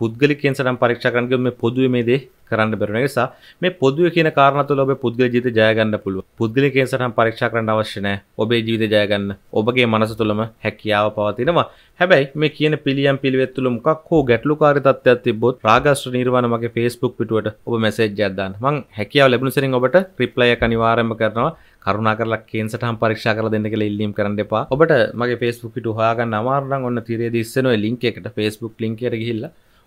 පුද්ගලි කෙන්සටම් පරීක්ෂකරන්ගේ මේ පොදුව මේ දේ කරන්න බැරන නිසා මේ පොදුව කියන කාරණතුල ඔබ පුද්ගල ජීත ජයගන්න පුළුව පුද්ගලි කෙන්සටම් පරීක්ෂා කරන්න අවශ්‍යනෑ ඔබේ ජීවිත ජයගන්න ඔබගේ මනස තුළම හැකියාව පවතිනවා හැබැයි මේ කියන පිළියම් පිළිවෙත්තුළ මොකක් හෝ ගැටලු කාරිතත්වයක් තිබොත් රාගස්ට නිර්වාණ මගේ ෆේස්බුක් පිටුවට ඔබ මැසේජ්ජයක් දාන්න මං හැකියාව ලැබුණු සරින් ඔබට රිප්ලය එක අනිවාර්යයෙන්ම කරනවා කරුණා කරලා කේන්සටම් පරීක්ෂා කරලා දෙන්න කියලා ඉල්ලීම් කරන්න එපා. ඔබට මගේ Facebook පිටු හොයාගන්න අමාරු නම් ඔන්න තිරේදී ඉස්සෙනවා link එකට Facebook link එකට ගිහිල්ලා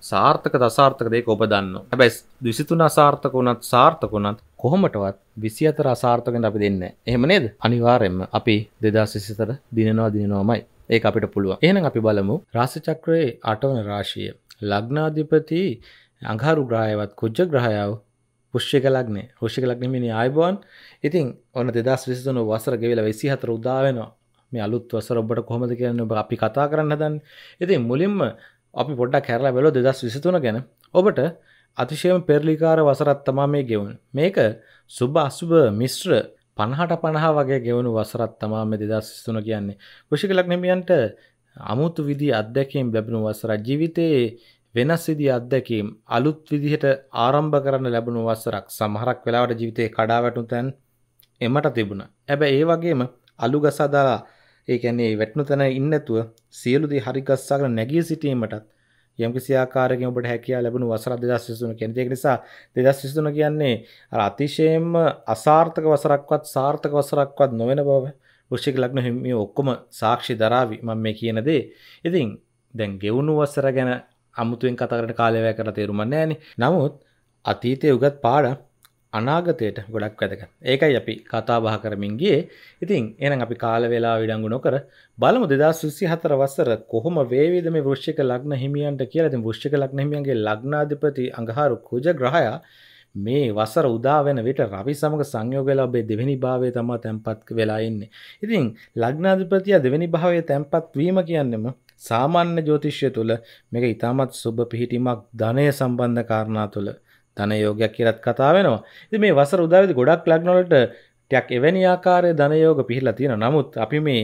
සාර්ථක දසාර්ථක දෙක ඔබ දන්න හැබැස් විසිතුන අසාර්ථක වුණත් සාර්ථක වුණත් කොහොමටවත් විසි අතර අසාර්ථකෙන් අපි දෙන්න එහෙම නේද අනිවාරෙන්ම අපි දෙදස් විසිතර දිනනවා දිනනවාමයි ඒ අපිට පුළුව එහන අපි බලමු රාසචක්‍රයේ අටවන රාශිය ලග්නාධිපති අංහාරු ග්‍රායවත් කුජ්ජ ග්‍රහයාව පුෂ්ික ලක්නේ හෘෂික ලක්නමිනි අයිබෝන් ඉතින් ඔන්න දෙදස් විසිතුන වසර ගෙවෙල වෙසි හතර උදාවෙනවා මේ අලුත් වසර ඔබට කොහොමද කියන්න ඔබ අපි කතා කරන්න දන් ඉතින් මුලින්ම අපි පොඩ්ඩක් කැරලා බැලෝ දෙදස් විසිතුන ගැන ඔබට අතිශයම පෙරලිකාර වසරත්තමා මේ ගෙවුන් මේක සුභ අසුභ මිශ්‍ර පණහට පණහා වගේ ගෙවුණු වසරත්තමා මේ දෙදස් විසිතුන කියන්නේ කෘෂික ලක්නමියන්ට අමුතු විදි අත්දැකීම් ලැබුණු වසර ජීවිතයේ වෙනස් විදි අත්දැකීම් අලුත් විදිහට ආරම්භ කරන්න ලැබුණු වසරක් සමහරක් වෙලාවට ජීවිතයේ කඩා වැටුන් තැන් එමට තිබුණ ඇබැ ඒ වගේම අලු ගසදාලා ඒකැන්නේ වැට්නු තැන ඉන්නතුව සියලුදේ හරිගස්සාකර නැගිය සිටීමටත් යම්කිසි ආකාරයකින් ඔබට හැකියාව ලැබුණු වසර 2023 කියන්නේ ඒක නිසා 2023 කියන්නේ අර අතිශයෙන්ම අසාර්ථක වසරක්වත් සාර්ථක වසරක්වත් නොවන බව වෘශ්චික ලග්න හිමියෝ ඔක්කොම සාක්ෂි දරાવી මම මේ කියන දේ. ඉතින් දැන් ගෙවුණු වසර ගැන අමුතුවෙන් කතා කරන කාලය වැය කරලා තේරුමක් නැහැ නමුත් අතීතයේ උගත් පාඩම් අනාගතයට ගොඩක් වැදක ඒකයි අපි කතා බහ කරමින්ගේ ඉතින් එනම් අපි කාල වෙලා විඩංගු නොකර බලමු දෙදා සුසි හතර වස්සර කොහොම වේවිද මේ වෘෂ්ික ලග්න හිමියන්ට කියලති වෘෂ්ික ලක්න හිමියන්ගේ ලග්නාධිපති අඟහාරු කුජ ග්‍රහයා මේ වසර උදාවෙන විට රවි සමඟ සංයෝගලා ඔබේ දෙවැනි භාවය තමා තැන්පත් වෙලා ඉන්න. ඉතින් ලග්නාධිපතිය දෙවැනි භාවය තැන්පත් වීම කියන්නෙම සාමාන්‍ය ජෝතිෂ්‍ය තුළ මේක ඉතාමත් සුබ පිහිටීමක් ධනය සම්බන්ධ කාරණා තුළ ධන යෝගයක් කියලත් කතා වෙනවා. ඉතින් මේ වසර උදාවේදී ගොඩක් ලග්න වලට ටිකක් එවැනි ආකාරයේ ධන යෝග පිහිලා තියෙනවා. නමුත් අපි මේ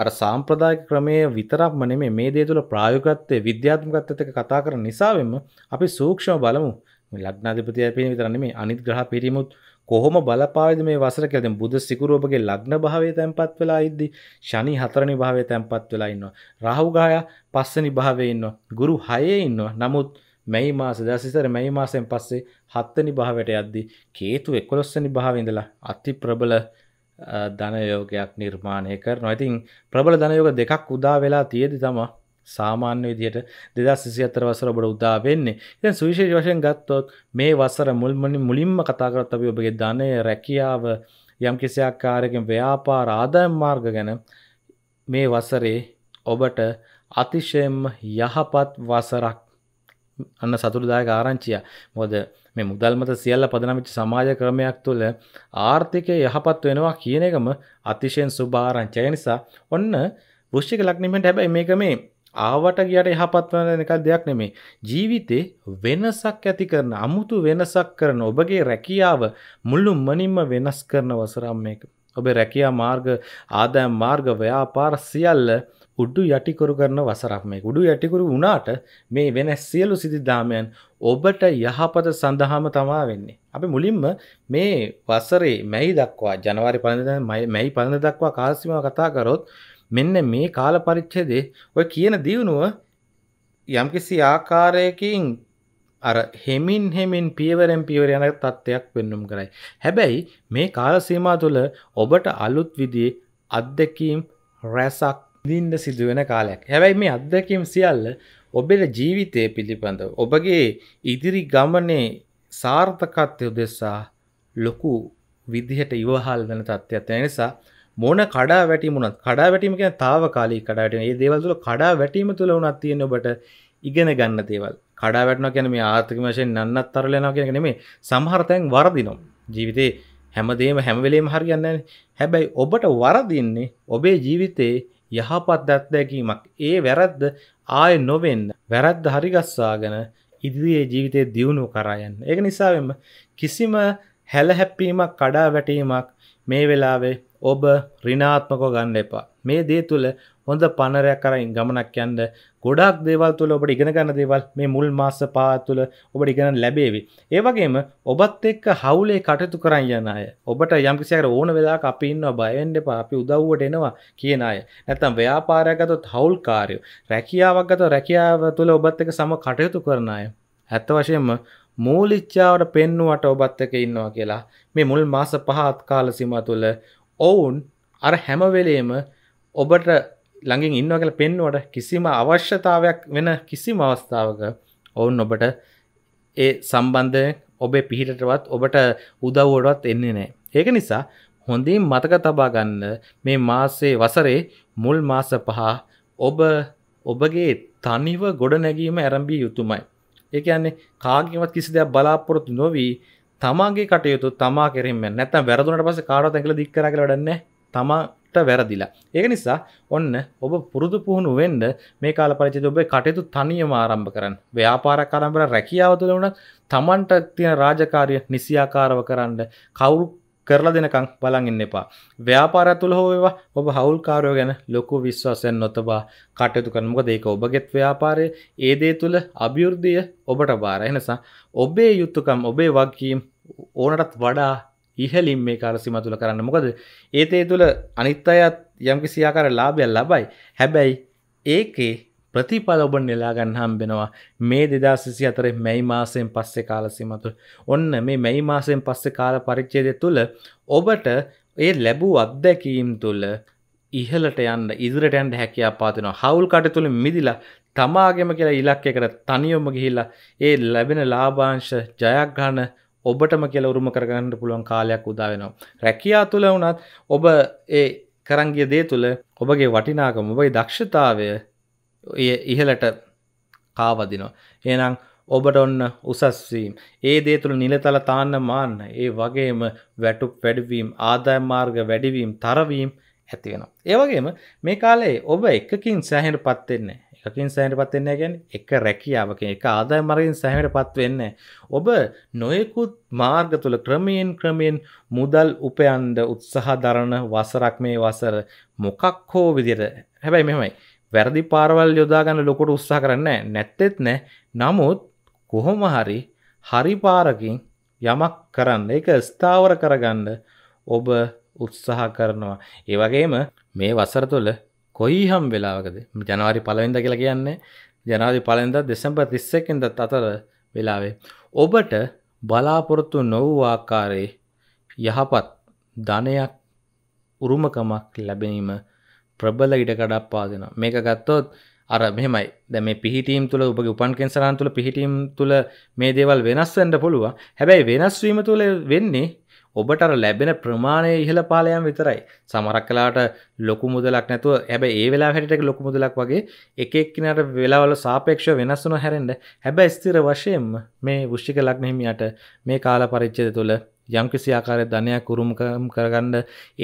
අර සාම්ප්‍රදායික ක්‍රමයේ විතරක්ම නෙමෙයි මේ දේ තුළ ප්‍රායෝගිකත්වයේ විද්‍යාත්මකත්වයට එක්ක කතා කරන නිසාවෙම අපි සූක්ෂම බලමු. මේ ලග්නාධිපතිය පිළිබඳ විතර නෙමෙයි අනිත් ග්‍රහ පිරිමුත් කොහොම බලපාවිද මේ වසර කියලා දැන් බුද සිකුරු ඔබගේ ලග්න භාවයේ තැන්පත් වෙලා ඉද්දි ශනි හතරවෙනි භාවයේ තැන්පත් වෙලා ඉන්නවා රාහු ගාය පස්වෙනි භාවයේ ඉන්නවා ගුරු හයේ ඉන්නවා නමුත් මැයි මාස දසිතර මැයි මාසයෙන් පස්සේ හත්තනි භාවයට යද්දි කේතු එකොළොස්සනි භාවඉඳලා අති ප්‍රබල ධනයෝගයක් නිර්මාණය කරන ඉතින් ප්‍රබල ධනයෝග දෙකක් උදා වෙලා තියදි තම සාමාන්‍ය විදියට දෙදා සිසි අතර වසර ඔබට උදා වෙන්නේ එ සුවිශේෂ වශයෙන් ගත්තොත් මේ වසර මුල්මනි මුලින්ම කතාකරත් අපි ඔබගේ ධනය රැකියාව යම් කිසියක් කාරයකින් ව්‍යාපාර ආදායම් මාර්ග ගැන මේ වසරේ ඔබට අතිශයෙන්ම යහපත් වසරක් අන්න සතුටදායක ආරංචිය. මොකද මේ මුදල් මත සියල්ල පදනම් වෙච්ච සමාජ ක්‍රමයක් තුළ ආර්ථිකය යහපත් වෙනවා කියන එකම අතිශයින් සුබ ආරංචිය නිසා ඔන්න වෘශ්චික ලග්නෙමෙන්ට හැබැයි මේක මේ ආවට ගියට යහපත් වෙන එක දෙයක් නෙමෙයි. ජීවිතේ වෙනසක් ඇති කරන, අමුතු වෙනසක් කරන ඔබගේ රැකියාව මුළු මනින්ම වෙනස් කරන වසරක් මේක. ඔබේ රැකියා මාර්ග, ආදායම් මාර්ග, ව්‍යාපාර සියල්ල උඩු යටිකුරු කරන වසරක් මේ උඩු යටිකුරු වුණාට මේ වෙන සියලු සිදිදාමයන් ඔබට යහපත සඳහාම තමා වෙන්නේ. අපි මුලින්ම මේ වසරේ මැයි දක්වා ජනවාරි පලඳ මැයි පලඳ දක්වා කාලසිම කතා කරොත් මෙන්න මේ කාල පරිච්ඡේදේ ඔය කියන දියුණුව යම්කිසි ආකාරයකින් අර හෙමින් හෙමින් පියවරෙන් පියවර යන තත්ත්වයක් වෙන්නුම් කරයි. හැබැයි මේ කාල සීමා තුළ ඔබට අලුත් විදිහේ අත්දැකීම් රැසක් විඳ සිදුවෙන කාලයක් හැබැයි මේ අත්දැකම් සියල්ල ඔබෙල ජීවිතය පිළිබඳ ඔබගේ ඉදිරි ගමනේ සාර්ථකත්ය උදෙසා ලොකු විදිහට ඉවහල් වන තත්ත්වයක් ඇ නිසා මොන කඩා වැටිමුණත් කඩා වැටීම කියන తాවකාලී කඩා වැටීම. මේ දේවල් තුල කඩා වැටීම තුල උනත් තියෙන ඔබට ඉගෙන ගන්න දේවල්. කඩා වැටෙනවා කියන්නේ මේ ආර්ථික වශයෙන් නන්නත්තරල යනවා කියන එක නෙමෙයි. සමහර තැන් වරදිනවා. ජීවිතේ හැමදේම හැම වෙලේම හරියන්නේ නැහැ. හැබැයි ඔබට වරදින්නේ ඔබේ ජීවිතේ යහපත් දැත්දැකීමක් ඒ වැරද්ද ආය නොවෙන්න වැරද්ද හරිගස්සාගෙන ඉදිරියේ ජීවිතය දියුණු කරයන්න ඒක නිසාවෙම කිසිම හැලහැප්පීමක් කඩා වැටීමක් මේ වෙලාවේ ඔබ රිනාත්මකෝ ගන්න එපා මේ දේ තුළ හොඳ පණරයක් කරයින් ගමනක් යන්ඩ ගොඩක් දේවල් තුළ ඔබට ඉගෙන ගන්න දේවල් මේ මුල් මාස පහ තුළ ඔබට ඉගෙන ලැබේවි. ඒ වගේම ඔබත් එක්ක හවුලේ කටයුතු කරන් යන අය. ඔබට යම්කිසි අයකට ඕන වෙලාවක අපි ඉන්නවා බය වෙන්න එපා. අපි උදව්වට එනවා කියන අය. නැත්නම් ව්‍යාපාරයක් ගත්තොත් හවුල්කාරයෝ. රැකියාවක් ගත්තොත් රැකියාව තුළ ඔබත් එක්ක සම කටයුතු කරන අය. ඇත්ත වශයෙන්ම මූලිච්චාවට පෙන්නුවට ඔබත් එක්ක ඉන්නවා කියලා. මේ මුල් මාස පහත් කාල සීමාව තුළ ඔවුන් අර හැම වෙලේම ඔබට ළඟින් ඉන්නව කියල පෙන්නුවට කිසිම අවශ්‍යතාවයක් වෙන කිසිම අවස්ථාවක ඔවුන් ඔබට ඒ සම්බන්ධය ඔබේ පිහිටටවත් ඔබට උදව්වඩවත් එන්නේ නෑ. ඒක නිසා හොඳින් මතක තබා ගන්න මේ මාසේ වසරේ මුල් මාස පහ ඔබ ඔබගේ තනිව ගොඩනැගීම ඇරම්බී යුතුමයි. ඒක යන්නේ කාගවත් කිසි දෙයක් බලාපොරොත්තු නොවී තමාගේ කටයුතු තමා කෙරෙම නැත වැරදුනට පස කාරත් ඇකල දික්කර කළ වැඩන්න තමා ට වැරදිලා ඒක නිසා ඔන්න ඔබ පුරුදු පුහුණු වෙන්ඩ මේ කාල පරිචිත ඔබේ කටයුතු තනියම ආරම්භ කරන්න ව්‍යාපාර කරම්බර රැකියාව තුළ වුණත් තමන්ට තියෙන රාජකාරය නිසියාකාරව කරන්න කවුරු කරලා දෙනකං බලඟන්න එපා. ව්‍යාපාර තුළ හෝවා ඔබ හවුල්කාරයෝ ගැන ලොකු විශ්වාසයෙන් නොතබා කටයුතුකන් මොක දෙක ඔබගෙත් ව්‍යාපාරය ඒදේ තුළ අභියෘද්ධිය ඔබට බාර එනිසා ඔබේ යුත්තුකම් ඔබේ වගකීම් ඕනටත් වඩා ඉහලින් මේ කාලසිමතුල කරන්න මොකද ඒතේ තුළ අනිත් අයත් යම්කි සියාකාර ලාභයක් ලබයි හැබැයි ඒකේ ප්‍රතිඵල ඔබ නෙලා ගන්න හම්බෙනවා මේ දෙදස් සිසි අතරේ මැයි මාසයෙන් පස්සේ කාලසිමතු ඔන්න මේ මැයි මාසයෙන් පස්සේ කාල පරිච්ඡේදය තුළ ඔබට ඒ ලැබූ අත්දැකීම් තුළ ඉහලට යන්න ඉදිරට යන්න හැකියා පාතිනවා හවුල් කට තුළ මිදිලා තමාගෙම කියලා ඉලක්කයකට තනියොම ගිහිල්ලා ඒ ලැබෙන ලාභාංශ ජයග්‍රහණ ඔබටම කියල උරුම කරගන්නට පුළුවන් කාලයක් උදාවෙනවා. රැකයා තුළ වනත් ඔබ ඒ කරංගිය දේ තුළ ඔබගේ වටිනාකම ඔබයි දක්ෂතාවය ඉහලට කාවදිනවා. ඒනම් ඔබට ඔන්න උසස්වීම් ඒ දේ තුළ නිලතල තාන්න මාන්න ඒ වගේම වැටුප් වැඩවීම් ආදායම් මාර්ග වැඩිවීම් තරවීම් ඇතිවෙනවා. ඒවගේම මේ කාලේ ඔබ එකකින් සෑහෙන පත්වෙන්නේ එකකින් සෑහට පත්වෙන්නේ ගැන එක රැකියාවක එක ආදාය මරගින් සැහට පත්වෙන්නේ ඔබ නොයෙකුත් මාර්ග තුළ ක්‍රමයෙන් ක්‍රමයෙන් මුදල් උපයන්ඩ උත්සාහ දරණ වසරක් මේ වසර මොකක් හෝ විදිර හැබැයි මෙමයි වැරදි පාරවල් යොදාගන්න ලොකොට උත්සා කරන්න නැත්තෙත් නෑ නමුත් කොහොම හරි හරිපාරකින් යමක් කරන්න එක ස්ථාවර කරගන්න ඔබ උත්සාහ කරනවා ඒවගේම මේ වසර තුළ කොයි හම් වෙලාවකද ජනවාරි පලවෙද කියලා කියන්නේ ජනවාරි පලෙන්ද දෙසම්බ තිස්සකෙන්ද අතර වෙලාවේ ඔබට බලාපොරොත්තු නොවූ ආකාරයේ යහපත් ධනයක් උරුමකමක් ලැබෙනීම ප්‍රබල ඉඩකඩක්පා දෙෙන මේක ගත්තොත් අර මෙමයි දැම පිහිටීම් තුළ උප උපන් කෙන්සරන් තුළ පිහිටීම් තුළ මේ දේවල් වෙනස් වන්න පුළුව හැබැයි වෙනස්වීම තුළ වෙන්නේ ඔබට ලැබෙන ප්‍රමාණය ඉහළ පාලයන් විතරයි සමරක් කලාට ලොකු මුදලක් නැතුව හැබ ඒ වෙලා හැටක ලොකු මුදලක් වගේ එකක්නට වෙලාවල සාපේක්ෂ වෙනස්සුන හැරෙන්ට හැබැ ස්තිර වශයෙන් මේ විෂ්ික ලක්නහිමියට මේ කාල පරිච්චද තුළ යම්කිසි ආකාරය ධනයක් කුරුමකම් කරගන්න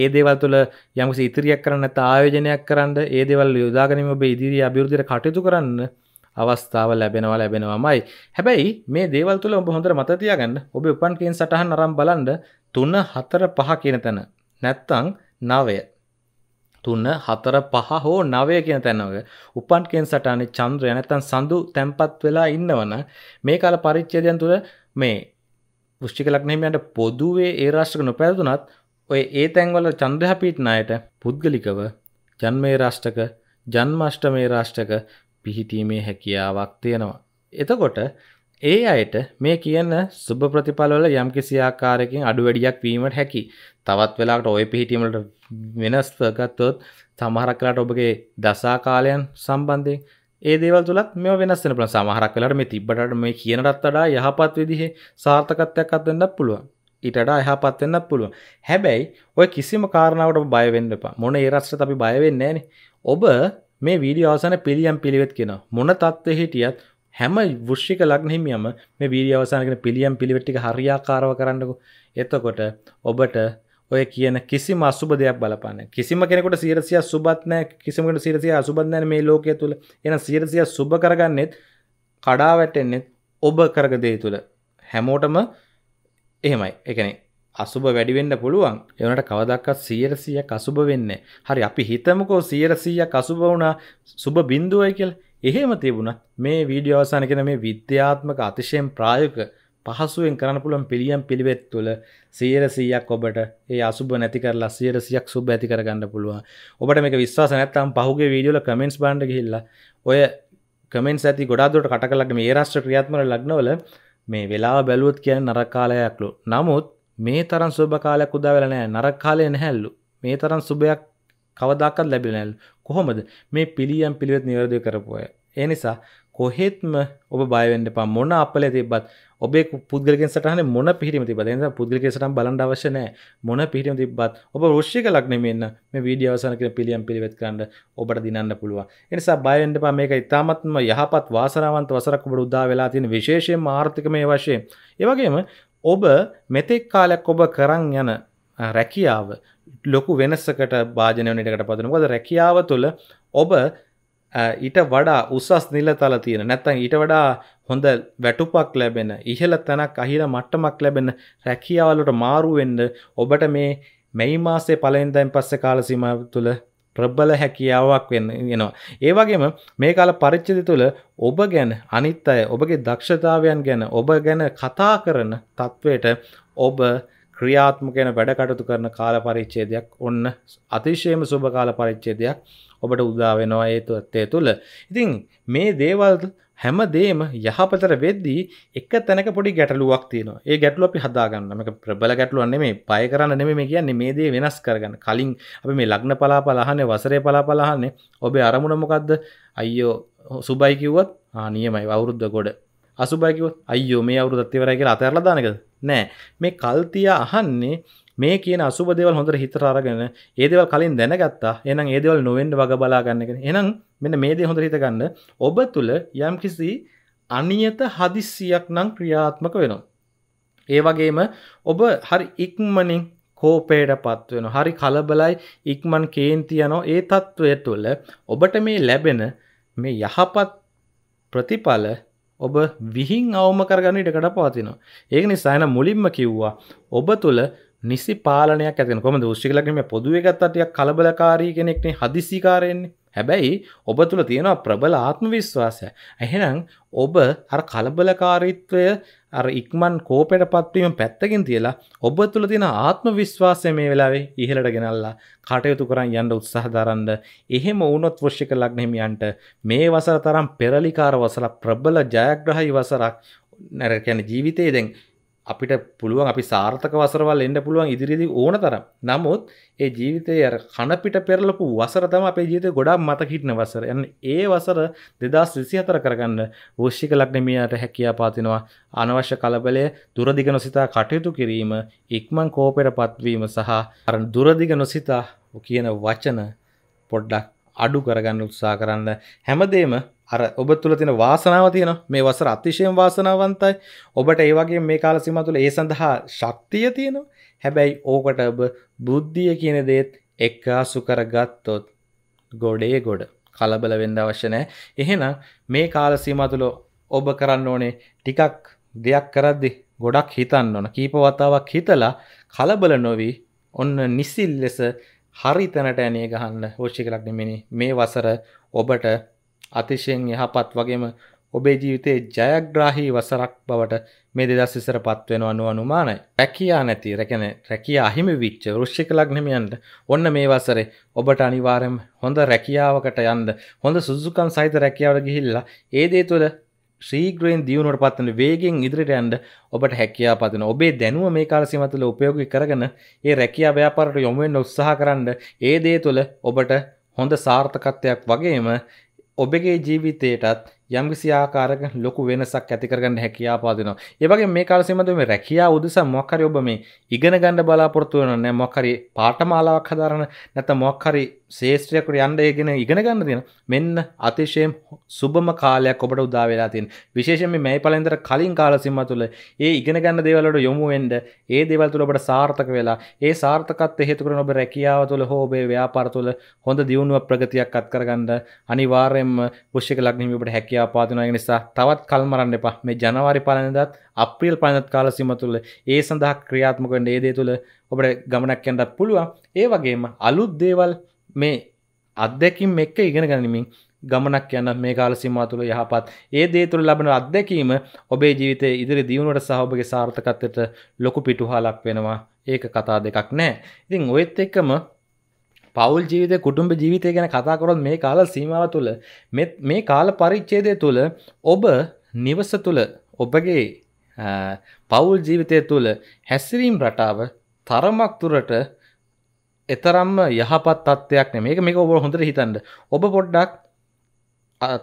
ඒ දේවල් තුළ යම්සි ඉතිරියක් කරන්න තායෝජනයක් කරන්න ඒ දෙවල් යොදාගනීම ඔබ ඉදිරි අභිෘදිර කටයුතු කරන්න අවස්ථාව ලැබෙනවා ලැබෙනවාමයි හැබැයි මේ දේවල් තුළ ඔබ හොඳට මතතියාගන්න ඔබ උපන් කියෙන් සටහන් අරම් බලන්ඩ තුන හතර පහ කියන තැන නැත්තං නවය තුන්න හතර පහ හෝ නවය කියන තැනව උපන් කෙන් සටානේ චන්ද්‍රය නැත්තන් සඳු තැන්පත් වෙලා ඉන්නවන මේ කාල පරිච්චේදයන් තුළ මේ ෘෂ්ටික ලක්නහිමයන්ට පොදුවේ ඒ රාශ්්‍රක නොපැදුනත් ඔය ඒ තැන්වල චන්ද්‍රහපීට්නායට පුද්ගලිකව ජන්මේ රාෂ්ටක ජන්මෂ්ටමේ රාෂ්ටක පිහිටීමේ හැකියාවක් තියෙනවා. එතකොට ඒ අයට මේ කියන සුබ ප්‍රතිඵලවල යම් කිසි ආකාරයකින් අඩු වැඩියක් වීමට හැකි. තවත් වෙලාවකට ඔය පිහිටීම වලට වෙනස් ගත්තොත් සමහරක් වෙලාවට ඔබගේ දසා කාලයන් සම්බන්ධයෙන් ඒ දේවල් තුලත් මේව වෙනස් වෙන පුළුවන්. සමහරක් වෙලාවට මේ තිබ්බට මේ කියනටත් වඩා යහපත් විදිහේ සාර්ථකත්වයක් අත්වෙන්නත් පුළුවන්. ඊට වඩා යහපත් වෙන්නත් පුළුවන්. හැබැයි ඔය කිසිම කාරණාවකට ඔබ බය වෙන්න එපා. මොන ඒ රස්ටත් අපි බය වෙන්නේ නැහනේ. ඔබ මේ වීඩියෝ අවසානයේ පිළියම් පිළිවෙත් කියනවා. මොන தත්ත්වෙ හිටියත් හැම වෘෂ්ික ලග්නහිමියම මේ වීරිය අවසානගෙන පිළියම් පිළිවෙට්ටික හරියාකාරව කරන්නකෝ එතකොට ඔබට ඔය කියන කිසිම අසුබ දෙයක් බලපන්න කිසිම කෙනෙකුට සීරසිය සුබත් නෑ කිසිමකට සිරසිය අසුබත් නෑ මේ ලෝකය තුළ එන සීරසිය සුබ කරගන්නෙත් කඩා වැටෙන්නෙත් ඔබ කරග දේ තුළ හැමෝටම එහෙමයි එකනේ අසුබ වැඩිවෙන්න පුළුවන් එවනට කවදක්කත් සියරසිය කසුබ වෙන්න හරි අපි හිතමකෝ සියරසීය කසුබ වුණා සුබ බින්දුවයි කියලා එහෙම තිබුණත් මේ වීඩියෝ අවසාන කියන මේ විද්‍යාත්මක අතිශයෙන් ප්‍රායෝගික පහසුවෙන් කරන්න පුළුවන් පිළියම් පිළිවෙත් තුළ 100%ක් ඔබට ඒ අසුබ නැති කරලා 100%ක් සුබ ඇති කරගන්න පුළුවන්. ඔබට මේක විශ්වාස නැත්නම් පහුගිය වීඩියෝ වල කමෙන්ට්ස් බලන්න ගිහිල්ලා ඔය කමෙන්ට්ස් ඇති ගොඩාක් දුරට කට කරලා මේ රාෂ්ට්‍ර ක්‍රියාත්මක ලග්නවල මේ වෙලාව බැලුවොත් කියන්නේ නරක කාලයක්ලු. නමුත් මේ තරම් සුබ කාලයක් උදා වෙලා නැහැ. නරක කාලය නැහැලු. මේ තරම් සුබයක් කවදාකවත් ලැබෙන්නේ නැහැලු. කොහොමද මේ පිළියම් පිළිවෙත් නිවැරදිව කරපු අය. ඒ නිසා කොහෙත්ම ඔබ බයවෙන්ඩ පා මොන අපලේ තිබත් ඔබේ පුද්ගලගෙන් සටහන මොන පිහිම තිබද එ පුද්ගලගේ සටම් බලන්ඩ අවශ්‍යනෑ මොන පිහිටම තිබත් ඔබ රෘෂ්ික ලක්න මෙන්න මේ වීඩියවසන කර පිළියම් පිළිවෙත් කරන්න ඔබට දිනන්න පුළුව එනිසා බයවෙන්ඩ පා මේක ඉතාමත්ම යහපත් වාසනාවන්ත වසරක් ඔබට උදා වෙලා තියෙන විශේෂය ආර්ථික මේ වශයෙන් ඒවගේම ඔබ මෙතෙක් කාලයක් ඔබ කරන් යන රැකියාව ලොකු වෙනස්සකට භාජනයනටකට පදනකොද රැකියාව තුළ ඔබ ඊට වඩා උසස් නිල තල තියෙන නැත්තන් ඊට වඩා හොඳ වැටුපක් ලැබෙන ඉහළ තැනක් අහිර මට්ටමක් ලැබෙන රැකියාවලට මාරුවෙන්ඩ ඔබට මේ මෙයි මාසේ පලෙන්දයින් පස්ස කාලසිම තුළ ප්‍රබල හැකියාවක් වෙන්න ගෙනවා. ඒවගේම මේ කාල පරිච්චිති තුළ ඔබ ගැන අනිත් අය ඔබගේ දක්ෂතාවයන් ගැන ඔබ ගැන කතා කරන තත්ත්වයට ඔබ ක්‍රියාත්මකයන වැඩකටතු කරන කාල පරිච්චේදයක් ඔන්න අතිශයම සුභ කාල පරිච්චේදයක් ඔබට උදාවෙනවා ඒතු ඇත්තේ තුළ. ඉතින් මේ දේවල් හැම දේම යහපතර වෙද්දී එක තැනක පොඩි ගැටලුවක් තියෙනවා ඒ ගැටලු අපි හදාගන්න මේක ප්‍රබල ගැටලුවන්නේ මේ පය කරන්න නෙමෙයි මේ කියන්නේ මේ දේ වෙනස් කරගන්න කලින් අපි මේ ලග්න පලාපල අහන්නේ වසරේ පලාපල අහන්නේ ඔබේ අරමුණ මොකද්ද අයියෝ සුබයි කිව්වත් ආ නියමයි අවුරුද්ද ගොඩ අසුබයි කිව්වොත් අයියෝ මේ අවුරුද්දත් ඉවරයි කියලා අතහැරලා දාන එකද නෑ මේ කල්තිය අහන්නේ මේ කියන අසුබ දෙවල් හොඳට හිතට අරගෙන ඒ දේවල් කලින් දැනගත්තා එහෙනම් ඒ දේවල් නොවෙන්න වග බලා ගන්න එක. එහෙනම් මෙන්න මේ දේ හොඳට හිතගන්න. ඔබ තුල යම්කිසි අනියත හදිස්සියක් නම් ක්‍රියාත්මක වෙනවා. ඒ වගේම ඔබ හරි ඉක්මනින් කෝපයට පත් වෙනවා. හරි කලබලයි ඉක්මන් කේන්ති යනවා. ඒ తত্ত্বය තුළ ඔබට මේ ලැබෙන මේ යහපත් ප්‍රතිඵල ඔබ විහින් අවම කරගන්න ඉටකට පවතිනවා ඒක නිසායන මුලින්ම කිව්වා ඔබ තුළ නිසි පාලනයක් ඇතින කොම දෘෂ්ිකලකීම පොදුව එකත්තටයක් කලබලකාරී කෙනෙක්නේ හදිසිකාරයෙන්නේ හැබැයි ඔබ තුළ තියෙනවා ප්‍රබල ආත්ම විශ්වාසය. එහෙනම් ඔබ අර කලබලකාරීත්වය අර ඉක්මන් කෝපයට පත්වීම පැත්තකින් තියලා ඔබ තුළ තියෙන ආත්ම විශ්වාසය මේ වෙලාවේ ඉහළට ගෙනල්ලා කටයුතු කරන් යන්න උත්සාහ දරන්න. එහෙම වුණොත් වෘශ්චික ලග්න හිමියන්ට මේ වසර තරම් පෙරලිකාර වසර ප්‍රබල ජයග්‍රහී වසරක් නැර කියන්නේ ජීවිතයේ දැන් අපිට පුළුවන් අපි සාර්ථක වසරවල් එන්න පුළුවන් ඉදිරිදි ඕන තරම් නමුත් ඒ ජීවිතය අර කණපිට පෙරලපු වසර තම අපේ ජීවිතය ගොඩක් මතක හිටින වසර යන ඒ වසර දෙදස් විසි අතර කරගන්න වෘෂ්ෂික ලක්නමියට හැකියා පාතිනවා අනවශ්‍ය කලබලය දුරදිග නොසිතා කටයුතු කිරීම ඉක්මන් කෝපයට පත්වීම සහ අර දුරදිග නොසිතා කියන වචන පොඩ්ඩක් අඩු කරගන්න උත්සා කරන්න හැමදේම අර ඔබ තුළ තියෙන වාසනාව තියෙනවා මේ වසර අතිශයෙන් වාසනාවන්තයි ඔබට ඒ වගේ මේ කාල සීමාව තුළ ඒ සඳහා ශක්තිය තියෙනවා හැබැයි ඕකට ඔබ බුද්ධිය කියන දේත් එක්කාසු කරගත්තොත් ගොඩේ ගොඩ කලබල වෙන්න අවශ්‍ය නැහැ එහෙනම් මේ කාල සීමාව තුළ ඔබ කරන්න ඕනේ ටිකක් දෙයක් කරද්දි ගොඩක් හිතන්න ඕන කීප වතාවක් හිතලා කලබල නොවි ඔන්න නිසිල් ලෙස හරි තැනට ඇනේ ගහන්න හෝෂි කලක් නෙමෙයි මේ වසර ඔබට අතිශයෙන් යහපත් වගේම ඔබේ ජීවිතයේ ජයග්‍රාහී වසරක් බවට මේ දෙදස් ඉසර පත්වෙනවා නුව අනුමානයි. රැකයා නැති රැකෙන රැකියා අහිමි විච්ච ෘෂ්ික ලග්නමියන්ට ඔන්න මේ වසරේ ඔබට අනිවාරයම හොඳ රැකියාවකට යන්න හොඳ සුදුකන් සහිත රැකියාවට ගිහිල්ලා ඒදේ තුළ ශ්‍රීග්‍රයෙන් දියුණුවට පත්වන වේගෙන් ඉදිරිට යන්ඩ ඔබට හැකයා පතින ඔබේ දැනුව මේ කාලසිමතුල උපයෝගි කරගන ඒ රැකයා ව්‍යාපාරට යොමුුවෙන් උත්සාහ කරන්න ඒ දේ තුළ ඔබට හොඳ සාර්ථකත්වයක් වගේම ඔබගේ ජීවිතයටත් යම්කිසි ආකාරයක ලොකු වෙනසක් ඇති කරගන්න හැකියාව පාදිනවා. ඒ වගේම මේ කාල සීමාවේ මේ රැකියාව උදෙසා මොකක් හරි ඔබ මේ ඉගෙන ගන්න බලාපොරොත්තු වෙනවා නෑ මොකක් හරි පාඨමාලාවක් හදාරන නැත්නම් මොකක් හරි ශේෂත්‍රයකට යන්න ඒගෙන ඉගෙන ගන්න තියෙන මෙන්න අතිශයම් සුබම කාලයක් ඔබට උදා වෙලා තියෙන විශේෂයෙන්ම මේ පළෙන්තර කලින් කාල සීමා තුළ ඒ ඉගෙන ගන්න දේවල් වලට යොමු වෙන්න ඒ දේවල් තුළ ඔබට සාර්ථක වෙලා ඒ සාර්ථකත්වය හේතු කරගෙන ඔබ රැකියාව තුළ හෝ ඔබේ ව්‍යාපාර තුළ හොඳ දියුණුවක් ප්‍රගතියක් අත් කරගන්න අනිවාර්යයෙන්ම පුෂ්‍යක ලග්නෙ ඔබට හැකියාව පාදිනවා ඒ නිසා තවත් කල් මරන්න එපා මේ ජනවාරි පළවෙනිදාත් අප්‍රියල් පනත් කාල සිම තුළ ඒ සඳහා ක්‍රියාත්මක නේදේ තුළ ඔබට ගමනක් ඇන්ඩත් පුළුවන් ඒ වගේම අලුත් දේවල් මේ අත්දැකින් එක්ක ඉගෙන ගනිමින් ගමනක් යන මේ කාල සීමා තුළ යහපත් ඒ දේ තුළ ලබන අත්දැකීම ඔබේ ජීවිතයේ ඉදිරි දියුණුවට සහ ඔබගේ සාර්ථකත්වයට ලොකු පිටුහලක් වෙනවා ඒක කතා දෙකක් නෑ ඉතින් ඔයත් එක්කම පවුල් ජීවිත කුටුම්ඹ ජීවිතය ගැන කතා කරොත් මේ කාල සීමාව තුළ මේ කාල පරිච්ඡේදය තුළ ඔබ නිවස තුළ ඔබගේ පවුල් ජීවිතය තුළ හැසිරීම් රටාව තරමක් තුරට එතරම්ම යහපත් තත්ත්වයක් නේ මේක මේක ඔබ හොඳට හිතන්න ඔබ පොඩ්ඩක්